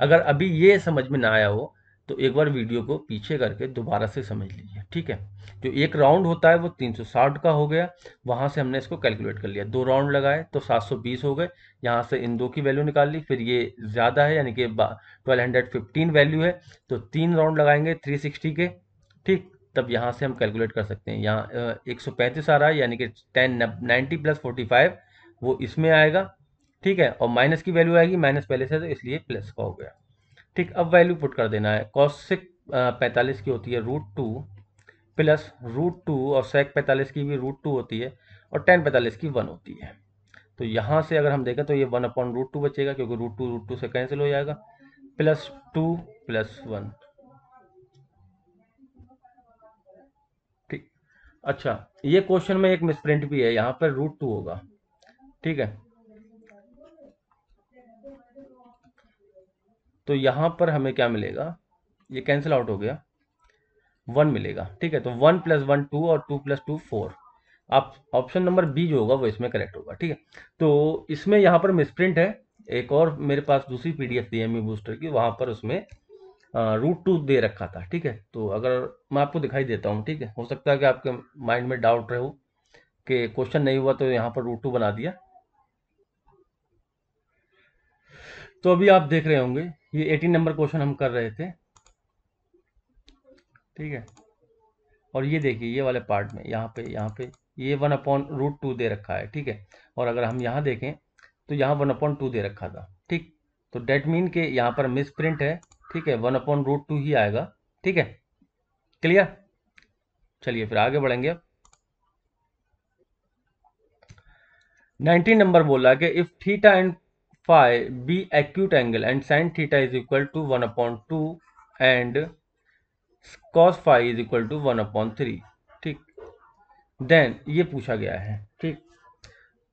अगर अभी ये समझ में ना आया हो तो एक बार वीडियो को पीछे करके दोबारा से समझ लीजिए ठीक है जो एक राउंड होता है वो 360 का हो गया वहाँ से हमने इसको कैलकुलेट कर लिया दो राउंड लगाए तो 720 हो गए यहाँ से इन दो की वैल्यू निकाल ली फिर ये ज़्यादा है यानी कि 1215 वैल्यू है तो तीन राउंड लगाएंगे 360 के ठीक तब यहाँ से हम कैलकुलेट कर सकते हैं यहाँ एक आ रहा है यानी कि टेन नाइन्टी प्लस फोर्टी वो इसमें आएगा ठीक है और माइनस की वैल्यू आएगी माइनस पहले से तो इसलिए प्लस का हो गया ठीक अब वैल्यू पुट कर देना है कॉसिक पैंतालीस की होती है root two plus root two और सेक पैंतालीस की भी रूट टू होती है और टेन पैंतालीस की वन होती है तो यहाँ से अगर हम देखें तो ये वन अपॉन रूट टू बचेगा क्योंकि रूट टू रूट टू से कैंसिल हो जाएगा प्लस टू प्लस वन ठीक अच्छा ये क्वेश्चन में एक मिसप्रिंट भी है यहाँ पर रूट टू होगा ठीक है तो यहाँ पर हमें क्या मिलेगा ये कैंसिल आउट हो गया वन मिलेगा ठीक है तो वन प्लस वन टू और टू प्लस टू फोर आप ऑप्शन नंबर बी जो होगा वो इसमें करेक्ट होगा ठीक है तो इसमें यहाँ पर मिसप्रिंट है एक और मेरे पास दूसरी P D F M booster की वहाँ पर उसमें रूट टू दे रखा था ठीक है तो अगर मैं आपको दिखाई देता हूँ ठीक है हो सकता है कि आपके माइंड में डाउट रहे हो कि क्वेश्चन नहीं हुआ तो यहाँ पर रूट टू बना दिया तो अभी आप देख रहे होंगे ये एटीन नंबर क्वेश्चन हम कर रहे थे ठीक है और ये देखिए ये वाले पार्ट में यहाँ पे यहाँ पे ये वन अपॉन रूट टू दे रखा है ठीक है और अगर हम यहाँ देखें तो यहाँ वन अपॉन टू दे रखा था ठीक तो डेट मीन के यहाँ पर मिस प्रिंट है ठीक है वन अपॉन रूट टू ही आएगा ठीक है क्लियर चलिए फिर आगे बढ़ेंगे अब नाइनटीन नंबर बोला कि if theta and phi be acute angle and sin theta is equal to 1 upon 2 and cos phi is equal to 1 upon 3 ठीक देन ये पूछा गया है ठीक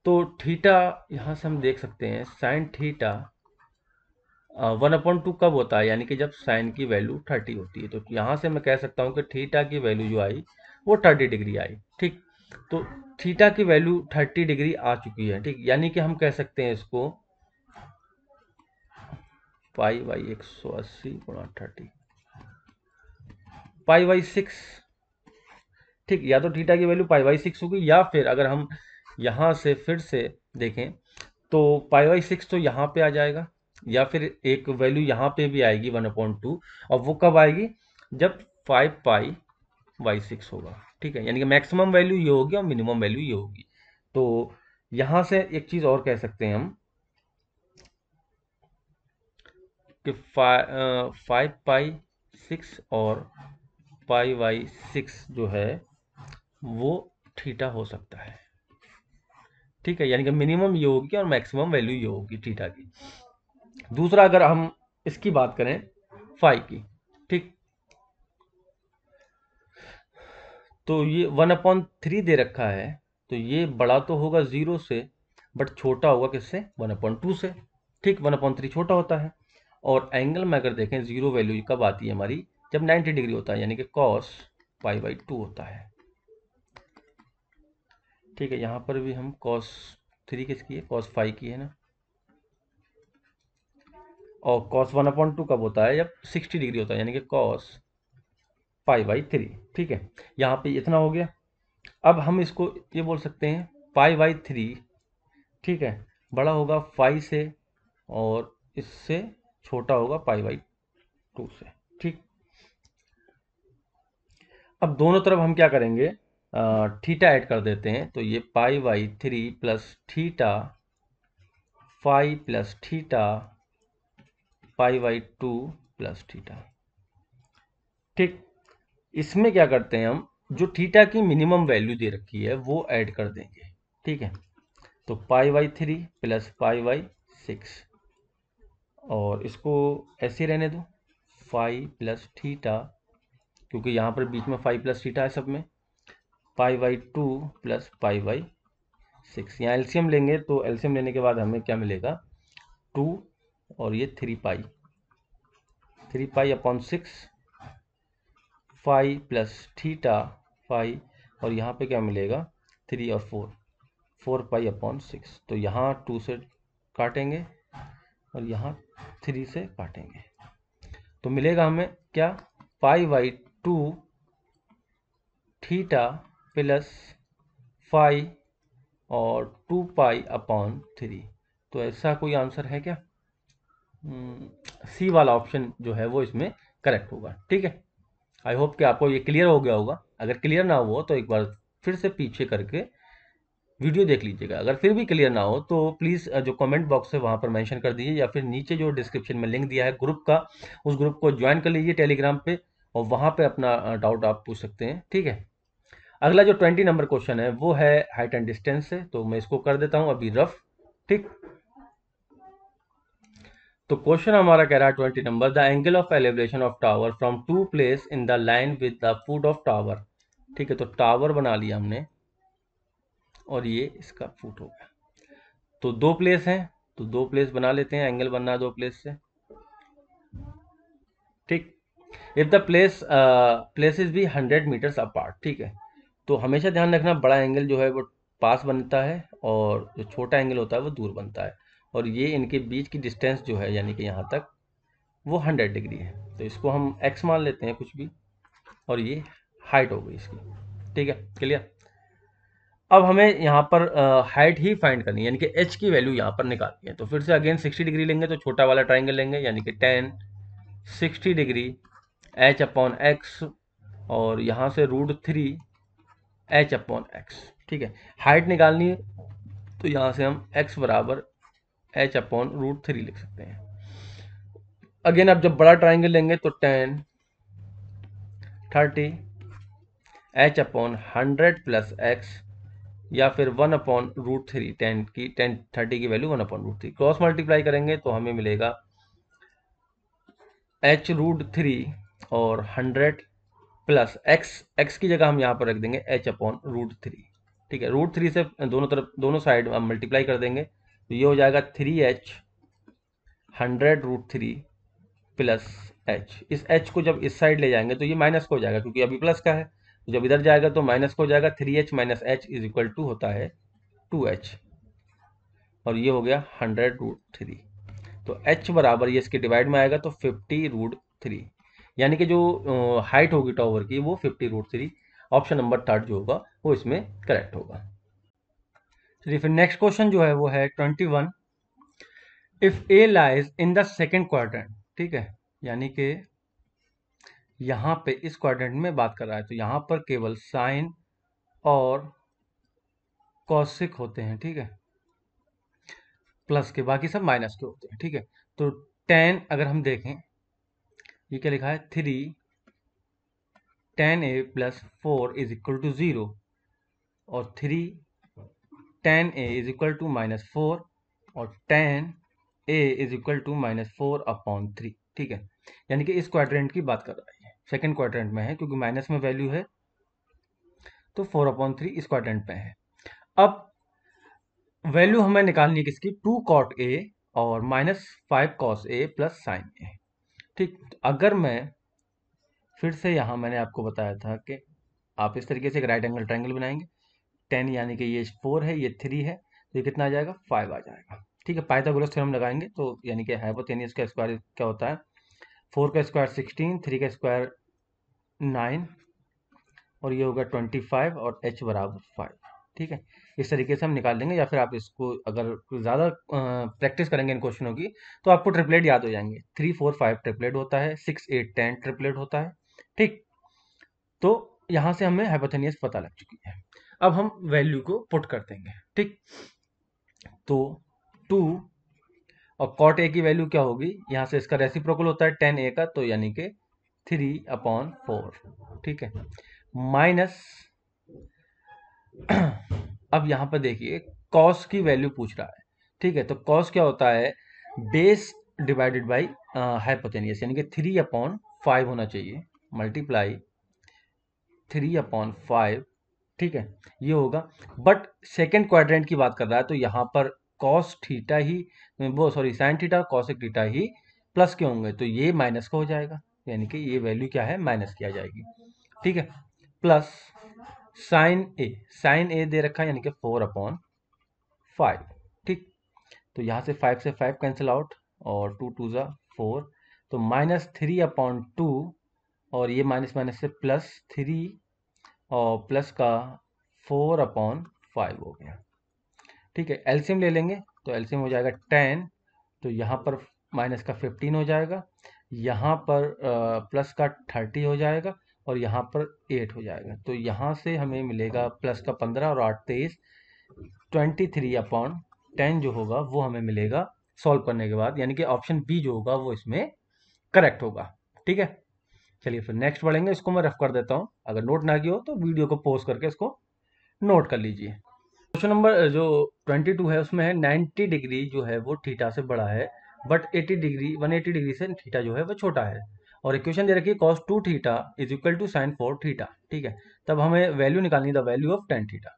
तो थीटा यहाँ से हम देख सकते हैं sine theta one upon two कब होता है यानी कि जब साइन की वैल्यू थर्टी होती है तो यहाँ से मैं कह सकता हूँ कि थीटा की वैल्यू जो आई वो थर्टी डिग्री आई ठीक तो थीटा की वैल्यू थर्टी डिग्री आ चुकी है ठीक यानी कि हम कह सकते हैं इसको पाई बाई एक सौ अस्सी गुणा थर्टी पाई बाई सिक्स ठीक या तो थीटा की वैल्यू पाई बाई सिक्स होगी या फिर अगर हम यहां से फिर से देखें तो पाई बाई सिक्स तो यहां पे आ जाएगा या फिर एक वैल्यू यहां पे भी आएगी वन अपॉइंट टू और वो कब आएगी जब फाइव पाई बाई सिक्स होगा ठीक है यानी कि मैक्सिमम वैल्यू ये होगी और मिनिमम वैल्यू ये होगी तो यहां से एक चीज़ और कह सकते हैं हम कि फाइव पाई सिक्स और पाई वाई सिक्स जो है वो थीटा हो सकता है ठीक है यानी कि मिनिमम ये होगी और मैक्सिमम वैल्यू ये होगी थीटा की दूसरा अगर हम इसकी बात करें फाइव की ठीक तो ये वन अपॉन थ्री दे रखा है तो ये बड़ा तो होगा ज़ीरो से बट छोटा होगा किससे वन अपॉइंट टू से ठीक वन अपॉइंट थ्री छोटा होता है और एंगल में अगर देखें ज़ीरो वैल्यू कब आती है हमारी जब 90 डिग्री होता है यानी कि कॉस पाई बाई टू होता है ठीक है यहाँ पर भी हम कॉस थ्री किसकी है कॉस फाइव की है ना और कॉस वन अपॉइंट टू कब होता है जब सिक्सटी डिग्री होता है यानी कि कॉस पाई बाई थ्री ठीक है यहाँ पे इतना हो गया अब हम इसको ये बोल सकते हैं पाई बाई थ्री ठीक है बड़ा होगा फाइव से और इससे छोटा होगा पाई बाई टू से ठीक अब दोनों तरफ हम क्या करेंगे थीटा ऐड कर देते हैं तो ये pi by three plus theta five plus theta pi by two plus theta ठीक इसमें क्या करते हैं हम जो थीटा की मिनिमम वैल्यू दे रखी है वो ऐड कर देंगे ठीक है तो pi by three plus pi by six और इसको ऐसे रहने दो फाइव प्लस थीटा क्योंकि यहाँ पर बीच में फाइव प्लस थीटा है सब में pi by two plus pi by six यहाँ एल्शियम लेंगे तो एल्शियम लेने के बाद हमें क्या मिलेगा टू और ये three pi three pi upon six five plus theta five और यहाँ पे क्या मिलेगा थ्री और four four pi upon six तो यहाँ टू से काटेंगे और यहाँ थ्री से काटेंगे तो मिलेगा हमें क्या pi by two theta plus five और टू पाई अपॉन थ्री तो ऐसा कोई आंसर है क्या सी hmm, वाला ऑप्शन जो है वो इसमें करेक्ट होगा ठीक है आई होप कि आपको ये क्लियर हो गया होगा अगर क्लियर ना हुआ तो एक बार फिर से पीछे करके वीडियो देख लीजिएगा अगर फिर भी क्लियर ना हो तो प्लीज़ जो कमेंट बॉक्स है वहाँ पर मेंशन कर दीजिए या फिर नीचे जो डिस्क्रिप्शन में लिंक दिया है ग्रुप का उस ग्रुप को ज्वाइन कर लीजिए टेलीग्राम पे और वहाँ पे अपना डाउट आप पूछ सकते हैं ठीक है अगला जो ट्वेंटी नंबर क्वेश्चन है वो है हाइट एंड डिस्टेंस से तो मैं इसको कर देता हूँ अभी रफ ठीक तो क्वेश्चन हमारा कह रहा है twenty number the angle of elevation of tower from two place in the line with the foot of tower ठीक है तो टावर बना लिया हमने और ये इसका फूट हो गया तो दो प्लेस हैं तो दो प्लेस बना लेते हैं एंगल बनना दो प्लेस से ठीक if the place place is भी हंड्रेड मीटर्स अपार्ट ठीक है तो हमेशा ध्यान रखना बड़ा एंगल जो है वो पास बनता है और जो छोटा एंगल होता है वो दूर बनता है और ये इनके बीच की डिस्टेंस जो है यानी कि यहाँ तक वो हंड्रेड डिग्री है तो इसको हम एक्स मान लेते हैं कुछ भी और ये हाइट हो गई इसकी ठीक है क्लियर अब हमें यहाँ पर हाइट ही फाइंड करनी है यानी कि एच की वैल्यू यहाँ पर निकालनी है तो फिर से अगेन 60 डिग्री लेंगे तो छोटा वाला ट्राइंगल लेंगे यानी कि tan 60 degree H upon X और यहाँ से root three H upon X ठीक है हाइट निकालनी है तो यहाँ से हम एक्स बराबर एच अपॉन रूट थ्री लिख सकते हैं अगेन आप जब बड़ा ट्राइंगल लेंगे तो tan thirty H upon hundred plus X या फिर one upon root three tan की टेन थर्टी की value one upon root three cross multiply करेंगे तो हमें मिलेगा एच रूट थ्री और हंड्रेड प्लस एक्स एक्स की जगह हम यहाँ पर रख देंगे एच अपॉन रूट थ्री ठीक है रूट थ्री से दोनों तरफ दोनों साइड हम मल्टीप्लाई कर देंगे तो ये हो जाएगा three H hundred root three plus H इस एच को जब इस साइड ले जाएंगे तो ये माइनस हो जाएगा क्योंकि अभी प्लस का है जब इधर जाएगा तो माइनस को जाएगा three H minus H is equal to होता है टू एच और ये हो गया हंड्रेड रूट थ्री तो एच बराबर ये इसके डिवाइड में आएगा तो फिफ्टी रूट थ्री यानी कि जो हाइट होगी टॉवर की वो fifty root three option number third जो होगा वो इसमें करेक्ट होगा चलिए फिर नेक्स्ट क्वेश्चन जो है वो है twenty one if A lies in the second quarter ठीक है यानी कि यहाँ पे इस क्वाड्रेंट में बात कर रहा है तो यहाँ पर केवल साइन और कौशिक होते हैं ठीक है प्लस के बाकी सब माइनस के होते हैं ठीक है तो टेन अगर हम देखें ये क्या लिखा है three tan A plus four is equal to zero और three tan A is equal to minus four और tan A is equal to minus four upon three ठीक है यानी कि इस क्वाड्रेंट की बात कर रहा है सेकेंड क्वाड्रेंट में है क्योंकि माइनस में वैल्यू है तो फोर अपॉइंट थ्री इस क्वाड्रेंट में है अब वैल्यू हमें निकालनी है किसकी टू कॉट ए और minus five cos A plus sine A ठीक अगर मैं फिर से यहाँ मैंने आपको बताया था कि आप इस तरीके से एक राइट एंगल ट्रायंगल बनाएंगे टेन यानी कि ये फोर है ये थ्री है तो ये कितना आ जाएगा फाइव आ जाएगा ठीक है पाइथागोरस थ्योरम लगाएंगे तो यानी कि हाइपोथेनियस का स्क्वायर क्या होता है फोर का स्क्वायर सिक्सटीन थ्री का स्क्वायर नाइन और ये होगा ट्वेंटी फाइव और एच बराबर फाइव ठीक है इस तरीके से हम निकाल लेंगे या फिर आप इसको अगर ज़्यादा प्रैक्टिस करेंगे इन क्वेश्चनों की तो आपको ट्रिपलेट याद हो जाएंगे थ्री फोर फाइव ट्रिपलेट होता है सिक्स एट टेन ट्रिपलेट होता है ठीक तो यहाँ से हमें हाइपोथेनियस पता लग चुकी है अब हम वैल्यू को पुट कर देंगे ठीक तो टू और कॉट ए की वैल्यू क्या होगी यहाँ से इसका रेसिप्रोकल होता है टेन ए का तो यानी कि थ्री अपॉन फोर ठीक है माइनस अब यहाँ पर देखिए कॉस की वैल्यू पूछ रहा है ठीक है तो कॉस क्या होता है बेस डिवाइडेड बाई हाइपोथेनियस यानी कि थ्री अपॉन फाइव होना चाहिए मल्टीप्लाई थ्री अपॉन फाइव ठीक है ये होगा बट सेकेंड क्वाड्रेंट की बात कर रहा है तो यहाँ पर कॉस थीटा ही वो सॉरी साइन थीटा और कॉसेक थीटा ही प्लस के होंगे तो ये माइनस का हो जाएगा यानी कि ये वैल्यू क्या है माइनस किया जाएगी ठीक है plus sine A sine A दे रखा है यानी कि फोर अपॉन फाइव ठीक तो यहाँ से फाइव से फाइव कैंसिल आउट और टू टू ज़ा फोर तो माइनस थ्री अपॉन टू और ये माइनस माइनस से प्लस थ्री और प्लस का फोर अपॉन फाइव हो गया ठीक है एल्सीम ले लेंगे तो एल्सीम हो जाएगा टेन तो यहाँ पर माइनस का फिफ्टीन हो जाएगा यहाँ पर प्लस का थर्टी हो जाएगा और यहाँ पर एट हो जाएगा तो यहाँ से हमें मिलेगा प्लस का पंद्रह और आठ तेईस ट्वेंटी थ्री अपॉन टेन जो होगा वो हमें मिलेगा सॉल्व करने के बाद यानी कि ऑप्शन बी जो होगा वो इसमें करेक्ट होगा ठीक है चलिए फिर नेक्स्ट बढ़ेंगे इसको मैं रफ कर देता हूँ अगर नोट ना किया हो तो वीडियो को पोस्ट करके इसको नोट कर लीजिए क्वेश्चन नंबर जो 22 है उसमें है 90 डिग्री जो है वो थीटा से बड़ा है बट 80 डिग्री 180 डिग्री से थीटा जो है वो छोटा है और इक्वेशन दे रखी है cos two theta is equal to sine four theta ठीक है तब हमें वैल्यू निकालनी the value of tan theta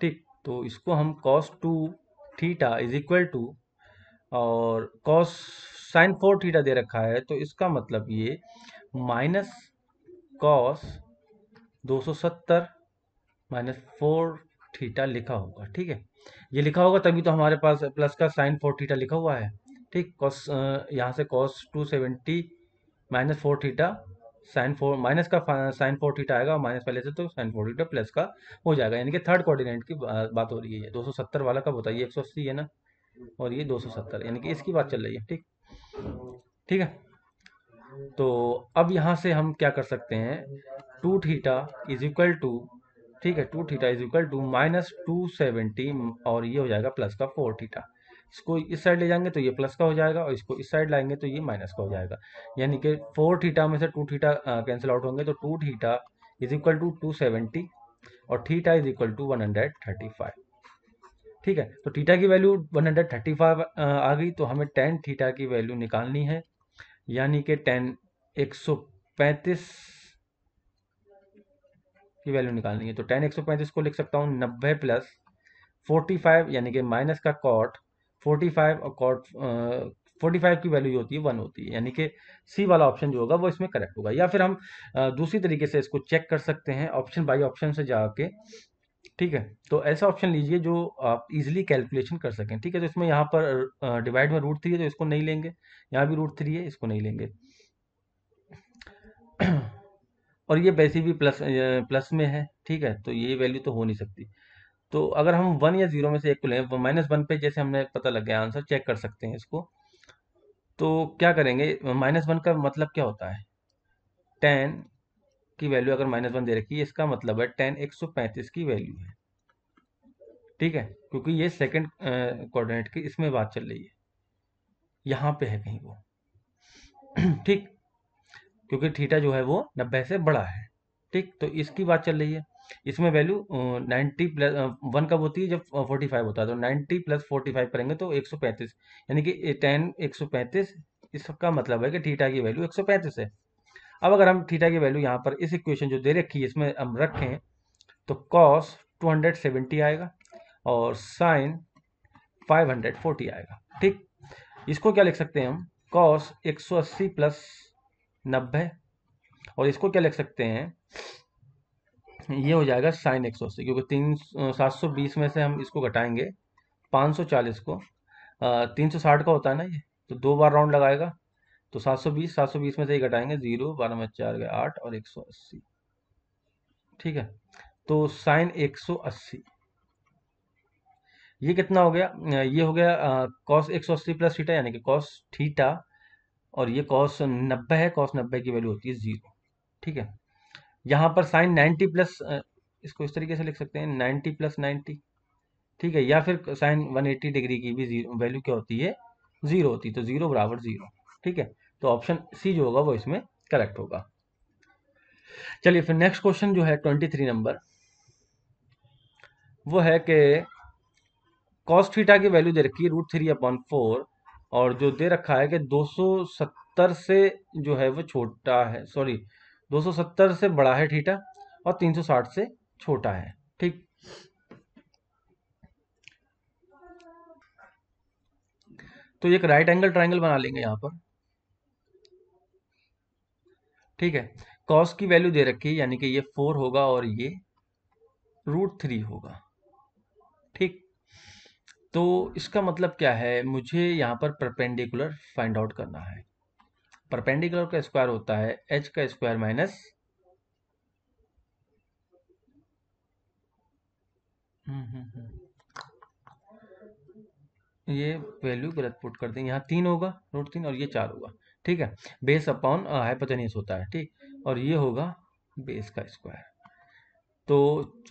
ठीक तो इसको हम cos two theta is equal to और कॉस साइन फोर थीटा दे रखा है तो इसका मतलब ये माइनस कॉस दो सौ सत्तर माइनस फोर थीटा लिखा होगा ठीक है ये लिखा होगा तभी तो हमारे पास प्लस का साइन फोर थीटा लिखा हुआ है ठीक कॉस यहाँ से cos two seventy minus four theta sine four minus का साइन फोर थीटा आएगा माइनस पहले से तो साइन फोर थीटा प्लस का हो जाएगा यानी कि थर्ड कोऑर्डिनेट की बात हो रही है दो सौ सत्तर वाला का बताइए एक सौ अस्सी है ना और ये दो सौ सत्तर यानी कि इसकी बात चल रही है ठीक ठीक है तो अब यहाँ से हम क्या कर सकते हैं two theta is equal to ठीक है two theta is equal to minus two seventy और ये हो जाएगा प्लस का फोर थीटा इसको इस साइड ले जाएंगे तो ये प्लस का हो जाएगा और इसको इस साइड लाएंगे तो ये माइनस का हो जाएगा यानी कि फोर थीटा में से टू थीटा कैंसिल आउट होंगे तो two theta is equal to two seventy और theta is equal to one hundred thirty five ठीक है तो थीटा की value one hundred thirty five आ गई तो हमें टेन थीटा की वैल्यू निकालनी है यानी कि टेन एक सौ पैंतीस की वैल्यू निकालनी है तो टेन एक सौ पैंतीस को लिख सकता हूँ नब्बे प्लस फोर्टी फाइव यानी कि माइनस का कॉट फोर्टी फाइव और कॉट फोर्टी फाइव की वैल्यू होती है वन होती है यानी कि सी वाला ऑप्शन जो होगा वो इसमें करेक्ट होगा या फिर हम दूसरी तरीके से इसको चेक कर सकते हैं ऑप्शन बाई ऑप्शन से जाके ठीक है तो ऐसा ऑप्शन लीजिए जो आप इजीली कैलकुलेशन कर सकें ठीक है तो इसमें यहाँ पर डिवाइड में रूट थ्री है तो इसको नहीं लेंगे यहाँ भी रूट थ्री है इसको नहीं लेंगे और ये वैसे भी प्लस प्लस में है ठीक है तो ये वैल्यू तो हो नहीं सकती तो अगर हम वन या जीरो में से एक को लें माइनस वन पे जैसे हमने पता लग गया आंसर चेक कर सकते हैं इसको तो क्या करेंगे माइनस वन का मतलब क्या होता है टेन की वैल्यू अगर माइनस वन दे रखी है इसका मतलब है टेन एक सौ पैंतीस की वैल्यू है ठीक है क्योंकि ये सेकेंड कोऑर्डिनेट की इसमें बात चल रही है यहाँ पे है कहीं वो ठीक क्योंकि थीटा जो है वो नब्बे से बड़ा है ठीक तो इसकी बात चल रही है इसमें वैल्यू नाइन्टी प्लस वन कब होती है जब फोर्टी फाइव होता है तो नाइन्टी प्लस फोर्टी फाइव करेंगे तो एक सौ पैंतीस यानी कि टेन एक सौ पैंतीस इसका मतलब है कि थीटा की वैल्यू एक सौ पैंतीस है अब अगर हम थीटा की वैल्यू यहाँ पर इस इक्वेशन जो दे रखी है इसमें हम रखें तो कॉस टू हंड्रेड सेवेंटी आएगा और साइन फाइव हंड्रेड फोर्टी आएगा ठीक इसको क्या लिख सकते हैं हम कॉस एक सौ अस्सी प्लस नब्बे और इसको क्या लिख सकते हैं ये हो जाएगा साइन एक सौ अस्सी क्योंकि तीन सात सौ बीस में से हम इसको घटाएंगे पाँच सौ चालीस को तीन सौ साठ का होता है ना ये तो दो बार राउंड लगाएगा तो सात सौ बीस सात सौ बीस में से ही घटाएंगे जीरो बारह में चार गए आठ और एक सौ अस्सी ठीक है तो साइन एक सौ अस्सी ये कितना हो गया ये हो गया कॉस एक सौ अस्सी प्लस थीटा यानी कि कॉस थीटा और ये कॉस नब्बे है कॉस नब्बे की वैल्यू होती है ज़ीरो ठीक है यहाँ पर साइन नाइन्टी प्लस इसको इस तरीके से लिख सकते हैं नाइन्टी प्लस नाइन्टी ठीक है या फिर साइन वन एट्टी डिग्री की भी वैल्यू क्या होती है ज़ीरो होती है तो ज़ीरो बराबर ज़ीरो ठीक है तो ऑप्शन सी जो होगा वो इसमें करेक्ट होगा चलिए फिर नेक्स्ट क्वेश्चन जो है ट्वेंटी थ्री नंबर वो है कि कॉस्ट थीटा की वैल्यू दे रखी है रूट थ्री अपॉन फोर और जो दे रखा है कि 270 से जो है वो छोटा है सॉरी 270 से बड़ा है ठीटा और 360 से छोटा है ठीक तो एक राइट एंगल ट्राइंगल बना लेंगे यहां पर ठीक है कॉस की वैल्यू दे रखी है यानी कि ये फोर होगा और ये रूट थ्री होगा तो इसका मतलब क्या है मुझे यहाँ पर परपेंडिकुलर फाइंड आउट करना है परपेंडिकुलर का स्क्वायर होता है एच का स्क्वायर हम्म, हम्म, माइनस हम्म। ये वैल्यू गलत पुट कर दें यहाँ तीन होगा रूट तीन और ये चार होगा ठीक है बेस अपॉन हाइपोटेनियस होता है ठीक और ये होगा बेस का स्क्वायर तो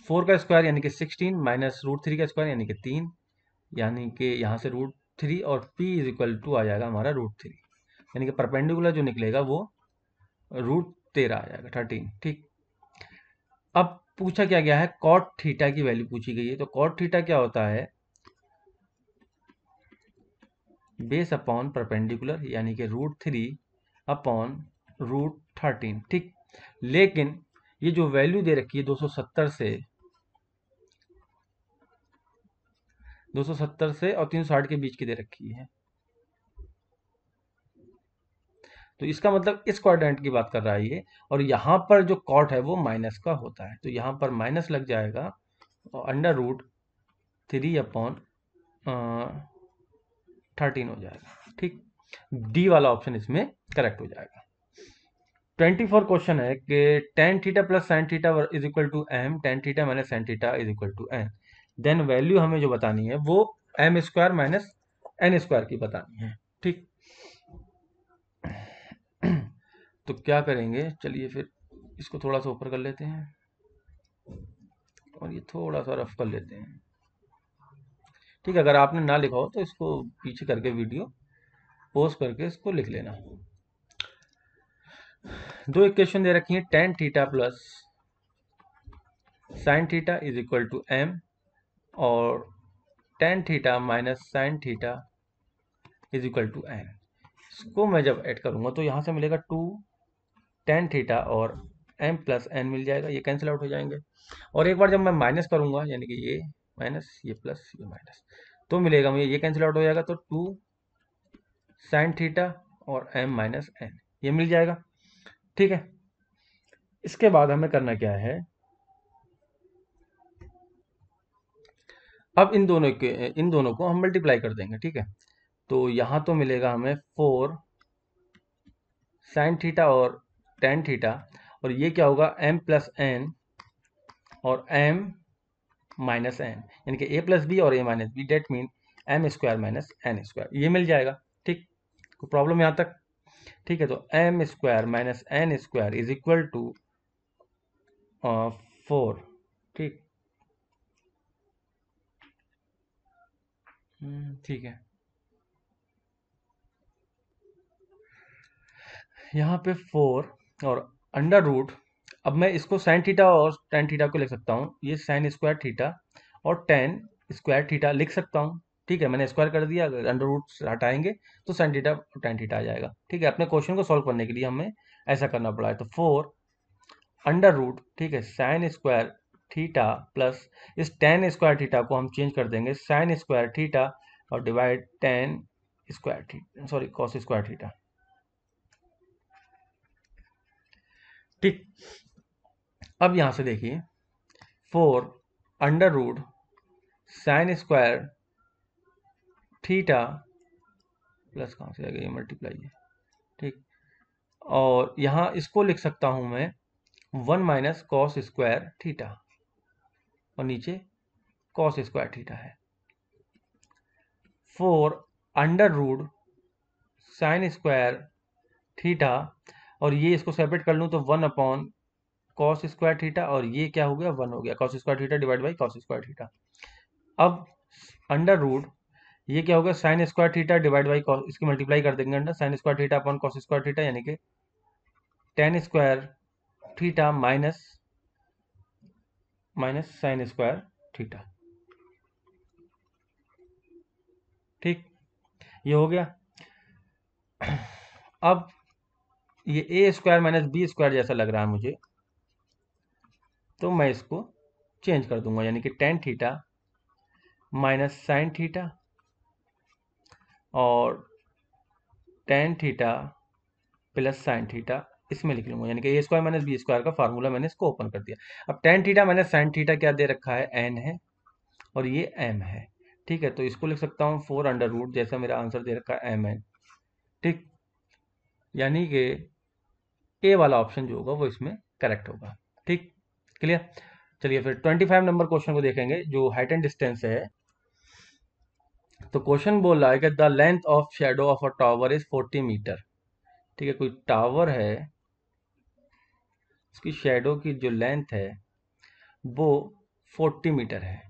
फोर का स्क्वायर यानी कि सिक्सटीन माइनस रूट थ्री का स्क्वायर यानी कि तीन यानी कि यहाँ से रूट थ्री और पी इज इक्वल टू आ जाएगा हमारा रूट थ्री यानी कि परपेंडिकुलर जो निकलेगा वो रूट तेरह आ जाएगा थर्टीन ठीक अब पूछा क्या गया है कॉट थीटा की वैल्यू पूछी गई है तो कॉट थीटा क्या होता है बेस अपॉन परपेंडिकुलर यानी कि root three upon root thirteen ठीक लेकिन ये जो वैल्यू दे रखी है 270 से 270 से और 360 के बीच की दे रखी है तो इसका मतलब इस क्वाड्रेंट की बात कर रहा है ये और यहां पर जो कॉट है वो माइनस का होता है तो यहां पर माइनस लग जाएगा और under root three upon thirteen हो जाएगा ठीक डी वाला ऑप्शन इसमें करेक्ट हो जाएगा ट्वेंटी फोर क्वेश्चन है कि tan theta plus sine theta is equal to M tan theta minus sine theta is equal to M then value हमें जो बतानी है वो M square minus N square की बतानी है ठीक तो क्या करेंगे चलिए फिर इसको थोड़ा सा ऊपर कर लेते हैं और ये थोड़ा सा रफ कर लेते हैं ठीक है अगर आपने ना लिखा हो तो इसको पीछे करके वीडियो पोस्ट करके इसको लिख लेना दो इक्वेशन दे रखी है tan theta plus sine theta is equal to M और tan theta minus sine theta is equal to N इसको मैं जब ऐड करूँगा तो यहाँ से मिलेगा टू टेन थीटा और एम प्लस एन मिल जाएगा ये कैंसिल आउट हो जाएंगे और एक बार जब मैं माइनस करूँगा यानी कि ये माइनस ये प्लस ये माइनस तो मिलेगा मुझे ये कैंसिल आउट हो जाएगा तो टू साइन थीटा और एम माइनस एन ये मिल जाएगा ठीक है इसके बाद हमें करना क्या है अब इन दोनों के इन दोनों को हम मल्टीप्लाई कर देंगे ठीक है तो यहां तो मिलेगा हमें फोर साइन थीटा और टेन थीटा और ये क्या होगा एम प्लस एन और एम माइनस एन यानी कि ए प्लस बी और A minus B that mean M square minus N square ये मिल जाएगा ठीक प्रॉब्लम यहां तक ठीक है तो M square minus N square is equal to four ठीक हम्म, ठीक है यहां पे फोर और अंडर रूट अब मैं इसको साइन थीटा और टेन थीटा को लिख सकता हूं ये साइन स्क्वायर थीटा और टेन स्क्वायर थीटा लिख सकता हूं ठीक है मैंने स्क्वायर कर दिया अगर अंडर रूट हटाएंगे तो साइन थीटा और टेन थीटा आ जाएगा ठीक है अपने क्वेश्चन को सॉल्व करने के लिए हमें ऐसा करना पड़ा है तो फोर अंडर रूट ठीक है साइन स्क्वायर थीटा प्लस इस टेन स्क्वायर थीटा को हम चेंज कर देंगे साइन स्क्वायर थीटा और divide tan square sorry cos square theta ठीक अब यहां से देखिए four under root sine square theta plus कहां से आ गई मल्टीप्लाई है ठीक और यहां इसको लिख सकता हूं मैं one minus cos square theta और नीचे कॉस स्क्वायर थीटा है four under root sine square theta और ये इसको सेपरेट कर लूँ तो one upon cos square theta और ये क्या हो गया वन हो गया cos square theta divide by cos square theta अब अंडर रूड ये क्या होगा sine square theta divide by cos इसकी मल्टीप्लाई कर देंगे under sine square theta upon cos square theta यानी कि tan square theta minus minus sine square theta ठीक ये हो गया अब ये A square minus B square जैसा लग रहा है मुझे तो मैं इसको चेंज कर दूंगा यानी कि tan theta minus sine theta और tan theta plus sine theta इसमें लिख लूंगा यानी कि A square minus B square का फार्मूला मैंने इसको ओपन कर दिया अब tan theta minus sine theta क्या दे रखा है एन है और ये एम है ठीक है तो इसको लिख सकता हूँ फोर अंडर रूट जैसा मेरा आंसर दे रखा है एम एन ठीक यानी कि ए वाला ऑप्शन जो होगा वो इसमें करेक्ट होगा ठीक क्लियर चलिए फिर ट्वेंटी फाइव नंबर क्वेश्चन को देखेंगे जो हाइट एंड डिस्टेंस है तो क्वेश्चन बोल रहा है कि the length of shadow of a tower is forty metre ठीक है कोई टावर है इसकी शेडो की जो लेंथ है वो 40 मीटर है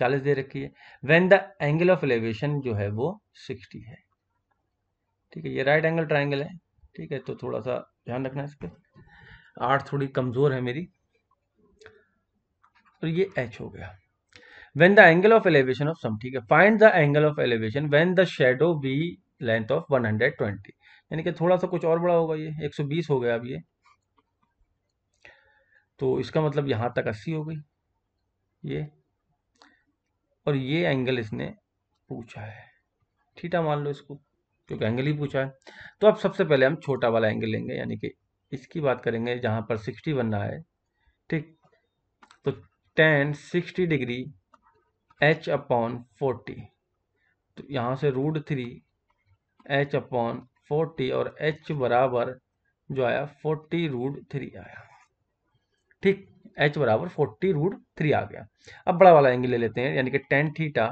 40 दे रखी है when the angle of elevation जो है वो 60 है ठीक है ये राइट एंगल ट्राइंगल है ठीक है तो थोड़ा सा ध्यान रखना इस पर आर्ट थोड़ी कमज़ोर है मेरी तो ये एच हो गया when the angle of elevation of sun ठीक है find the angle of elevation when the shadow be length of 120 यानी कि थोड़ा सा कुछ और बड़ा होगा ये 120 हो गया अब ये तो इसका मतलब यहाँ तक अस्सी हो गई ये और ये एंगल इसने पूछा है ठीठा मान लो इसको क्योंकि एंगल ही पूछा है तो अब सबसे पहले हम छोटा वाला एंगल लेंगे यानी कि इसकी बात करेंगे जहाँ पर सिक्सटी बन रहा है ठीक तो tan sixty degree H upon forty तो यहाँ से root three H upon forty और एच बराबर जो आया फोर्टी रूट थ्री आया ठीक एच बराबर फोर्टी रूट थ्री आ गया अब बड़ा वाला एंगल ले लेते हैं यानी कि tan theta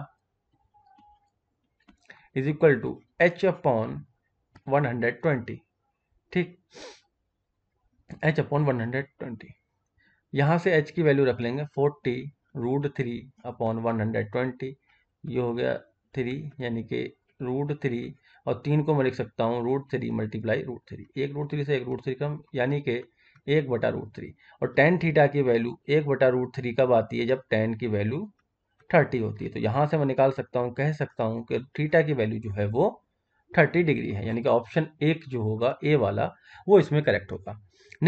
is equal to H upon one hundred twenty ठीक H upon one hundred twenty यहाँ से एच की वैल्यू रख लेंगे forty root three upon one hundred twenty ये हो गया थ्री यानी कि रूट थ्री और तीन को मैं लिख सकता हूँ root three multiply root three एक रूट थ्री से एक रूट थ्री कम यानी कि एक बटा रूट थ्री और टेन थीटा की वैल्यू एक बटा रूट थ्री कब आती है जब टेन की वैल्यू थर्टी होती है तो यहाँ से मैं निकाल सकता हूँ कह सकता हूँ कि थीटा की वैल्यू जो है वो थर्टी डिग्री है यानी कि ऑप्शन एक जो होगा ए वाला वो इसमें करेक्ट होगा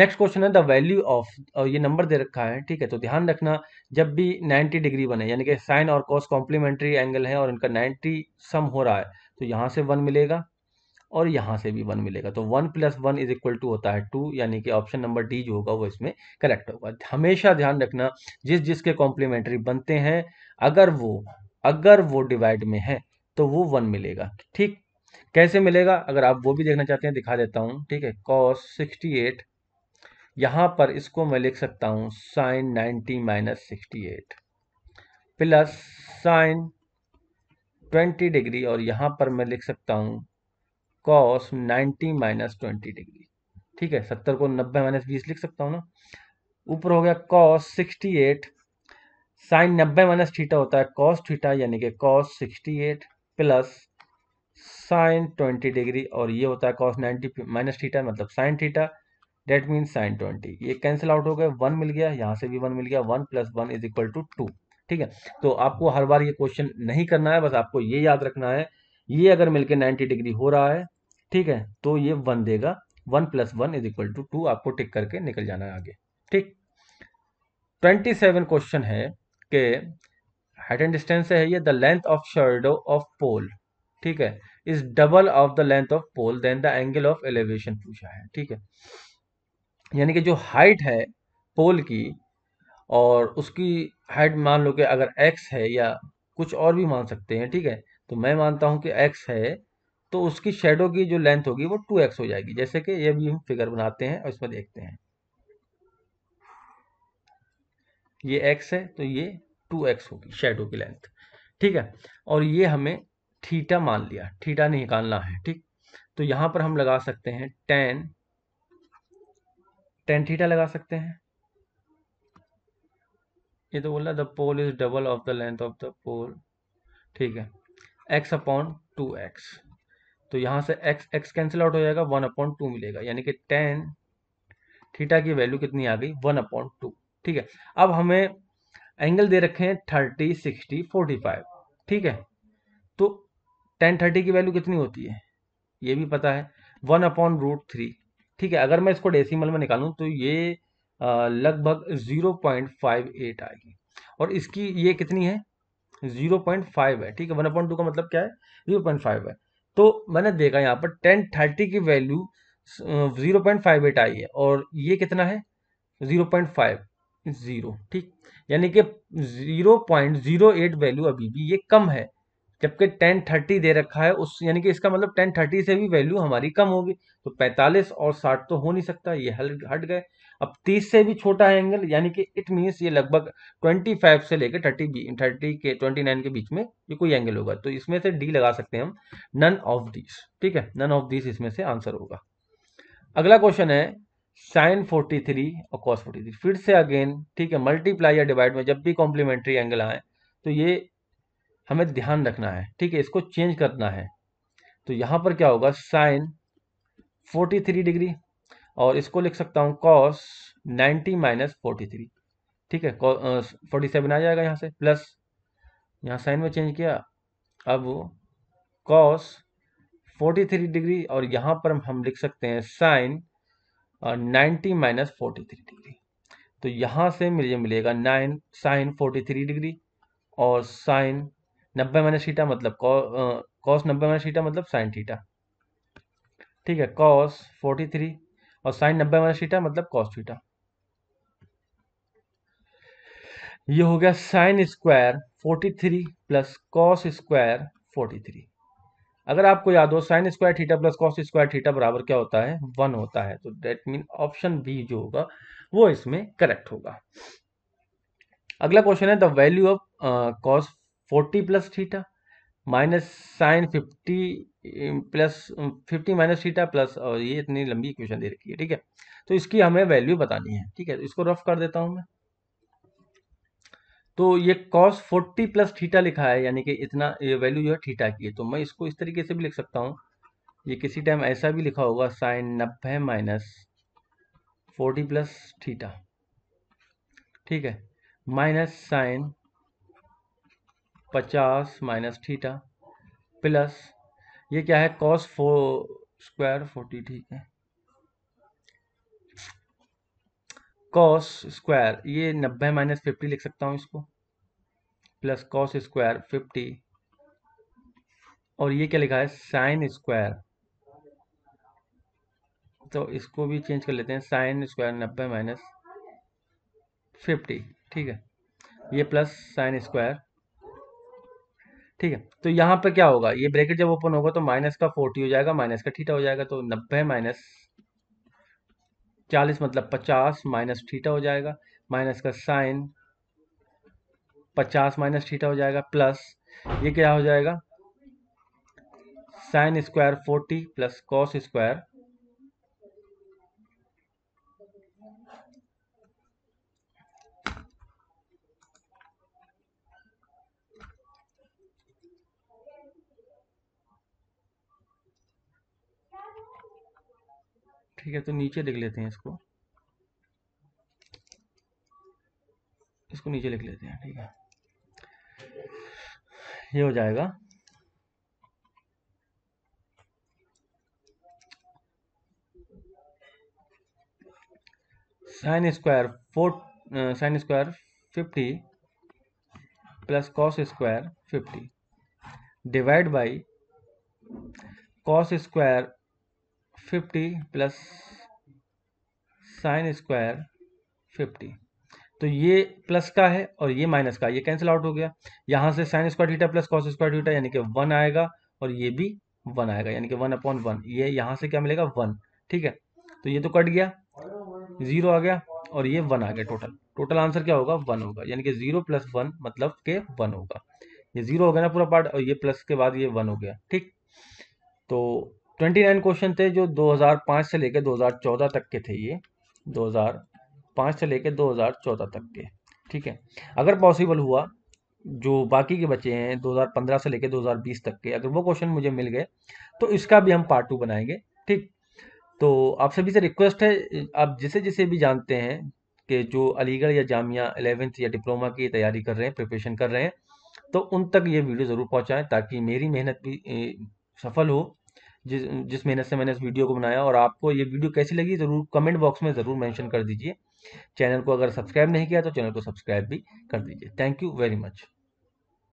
नेक्स्ट क्वेश्चन है द वैल्यू ऑफ ये नंबर दे रखा है ठीक है तो ध्यान रखना जब भी 90 डिग्री बने यानी कि साइन और कॉस कॉम्प्लीमेंट्री एंगल है और इनका 90 सम हो रहा है तो यहाँ से वन मिलेगा और यहाँ से भी वन मिलेगा तो one plus one is equal to होता है टू यानी कि ऑप्शन नंबर डी जो होगा वो इसमें करेक्ट होगा हमेशा ध्यान रखना जिस जिसके कॉम्प्लीमेंट्री बनते हैं अगर वो अगर वो डिवाइड में है तो वो वन मिलेगा ठीक कैसे मिलेगा अगर आप वो भी देखना चाहते हैं दिखा देता हूँ ठीक है कॉस सिक्सटी एट यहाँ पर इसको मैं लिख सकता हूँ sine ninety minus sixty eight plus sine twenty degree और यहाँ पर मैं लिख सकता हूँ कॉस 90 माइनस ट्वेंटी डिग्री ठीक है सत्तर को नब्बे माइनस बीस लिख सकता हूँ ना ऊपर हो गया कॉस सिक्सटी एट साइन नब्बे माइनस ठीठा होता है कॉस ठीठा यानी कि cos 68 eight plus sine twenty degree और ये होता है कॉस 90 माइनस ठीठा मतलब sine theta that mean sine twenty ये कैंसिल आउट हो गया वन मिल गया यहाँ से भी वन मिल गया one plus one is equal to two ठीक है तो आपको हर बार ये क्वेश्चन नहीं करना है बस आपको ये याद रखना है ये अगर मिलके 90 डिग्री हो रहा है ठीक है तो ये वन देगा one plus one is equal to two आपको टिक करके निकल जाना है आगे ठीक ट्वेंटी सेवन क्वेश्चन है कि हाइट एंड डिस्टेंस है ये the length of shadow of pole ठीक है is double of the length of pole then the angle of elevation पूछा है ठीक है यानी कि जो हाइट है पोल की और उसकी हाइट मान लो कि अगर एक्स है या कुछ और भी मान सकते हैं ठीक है तो मैं मानता हूं कि एक्स है तो उसकी शेडो की जो लेंथ होगी वो टू एक्स हो जाएगी जैसे कि ये भी हम फिगर बनाते हैं और इसमें देखते हैं ये एक्स है तो ये टू एक्स होगी शेडो की लेंथ ठीक है और ये हमें थीटा मान लिया थीटा निकालना है ठीक तो यहां पर हम लगा सकते हैं टेन टेन थीटा लगा सकते हैं ये तो बोला the pole is double of the length of the pole ठीक है एक्स अपॉन टू एक्स तो यहाँ से एक्स एक्स कैंसिल आउट हो जाएगा वन अपॉइंट टू मिलेगा यानी कि टेन थीटा की वैल्यू कितनी आ गई वन अपॉइंट टू ठीक है अब हमें एंगल दे रखे हैं थर्टी सिक्सटी फोर्टी फाइव ठीक है तो टेन थर्टी की वैल्यू कितनी होती है ये भी पता है वन अपॉन रूट थ्री ठीक है अगर मैं इसको डेसिमल में निकालूं तो ये लगभग जीरो पॉइंट फाइव एट आएगी और इसकी ये कितनी है जीरो पॉइंट फाइव है ठीक है वन पॉइंट टू का मतलब क्या है जीरो पॉइंट फाइव है तो मैंने देखा यहाँ पर टेन थर्टी की value zero point five eight आई है और ये कितना है जीरो पॉइंट फाइव जीरो ठीक यानी कि zero point zero eight value अभी भी ये कम है जबकि टेन थर्टी दे रखा है उस यानी कि इसका मतलब टेन थर्टी से भी वैल्यू हमारी कम होगी तो पैंतालीस और साठ तो हो नहीं सकता ये हल हट गए अब 30 से भी छोटा है एंगल यानी कि इट मीन्स ये लगभग 25 से लेकर 30 30 के 29 के बीच में ये कोई एंगल होगा तो इसमें से डी लगा सकते हैं हम नन ऑफ दिस ठीक है नन ऑफ दिस इसमें से आंसर होगा अगला क्वेश्चन है साइन 43 और कॉस 43 फिर से अगेन ठीक है मल्टीप्लाई या डिवाइड में जब भी कॉम्प्लीमेंट्री एंगल आए तो ये हमें ध्यान रखना है ठीक है इसको चेंज करना है तो यहां पर क्या होगा साइन 43 डिग्री और इसको लिख सकता हूँ cos ninety minus forty three ठीक है फोर्टी सेवन आ जाएगा यहाँ से प्लस यहाँ साइन में चेंज किया अब कॉस फोर्टी थ्री डिग्री और यहाँ पर हम लिख सकते हैं sine ninety minus forty three degree तो यहाँ से मुझे मिलेगा nine sine forty three degree और साइन नब्बे माइनस सीटा मतलब कॉस नब्बे माइनस सीटा मतलब साइन थीटा ठीक है कॉस फोर्टी थ्री और साइन नब्बे माइनस थीटा मतलब कॉस थीटा ये हो गया sine square three plus cos square three अगर आपको याद हो sine square theta plus cos square theta बराबर क्या होता है वन होता है तो डेट मीन ऑप्शन बी जो होगा वो इसमें करेक्ट होगा अगला क्वेश्चन है the value of cos forty plus theta minus sine fifty plus fifty minus theta plus और ये इतनी लंबी इक्वेशन दे रखी है ठीक है तो इसकी हमें वैल्यू बतानी है ठीक है तो इसको रफ कर देता हूं मैं तो ये कॉस फोर्टी प्लस थीटा लिखा है यानी कि इतना ये वैल्यू जो है थीटा की है तो मैं इसको इस तरीके से भी लिख सकता हूँ ये किसी टाइम ऐसा भी लिखा होगा साइन नब्बे माइनस फोर्टी प्लस थीटा ठीक है माइनस साइन पचास माइनस थीटा प्लस ये क्या है कॉस फो स्क्वायर फोर्टी ठीक है कॉस स्क्वायर ये नब्बे माइनस फिफ्टी लिख सकता हूँ इसको प्लस कॉस स्क्वायर फिफ्टी और ये क्या लिखा है साइन स्क्वायर तो इसको भी चेंज कर लेते हैं साइन स्क्वायर नब्बे माइनस फिफ्टी ठीक है ये प्लस साइन स्क्वायर ठीक है तो यहाँ पे क्या होगा ये ब्रैकेट जब ओपन होगा तो माइनस का फोर्टी हो जाएगा माइनस का ठीटा हो जाएगा तो नब्बे माइनस चालीस मतलब पचास माइनस ठीटा हो जाएगा माइनस का साइन पचास माइनस ठीटा हो जाएगा प्लस ये क्या हो जाएगा sine square forty plus cos square ठीक है तो नीचे लिख लेते हैं इसको इसको नीचे लिख लेते हैं ठीक है ये हो जाएगा sine square four sine square fifty plus cos square fifty divide by cos square fifty plus sine square fifty तो ये प्लस का है और ये माइनस का ये कैंसिल आउट हो गया यहाँ से sine square theta plus cos square theta यानी कि वन आएगा और ये भी वन आएगा यानी कि वन अपॉन वन ये यहाँ से क्या मिलेगा वन ठीक है तो ये तो कट गया जीरो आ गया और ये वन आ गया टोटल टोटल आंसर क्या होगा वन होगा यानी कि जीरो प्लस वन मतलब के वन होगा ये जीरो हो गया ना पूरा पार्ट और ये प्लस के बाद ये वन हो गया ठीक तो ट्वेंटी नाइन क्वेश्चन थे जो 2005 से लेकर 2014 तक के थे ये 2005 से लेकर 2014 तक के ठीक है अगर पॉसिबल हुआ जो बाकी के बच्चे हैं 2015 से लेकर 2020 तक के अगर वो क्वेश्चन मुझे मिल गए तो इसका भी हम पार्ट टू बनाएंगे ठीक तो आप सभी से रिक्वेस्ट है आप जिसे जिसे भी जानते हैं कि जो अलीगढ़ या जामिया एलेवेंथ या डिप्लोमा की तैयारी कर रहे हैं प्रिपरेशन कर रहे हैं तो उन तक ये वीडियो ज़रूर पहुँचाएँ ताकि मेरी मेहनत भी सफल हो जिस जिस मेहनत से मैंने इस वीडियो को बनाया और आपको ये वीडियो कैसी लगी ज़रूर कमेंट बॉक्स में ज़रूर मेंशन कर दीजिए चैनल को अगर सब्सक्राइब नहीं किया तो चैनल को सब्सक्राइब भी कर दीजिए थैंक यू वेरी मच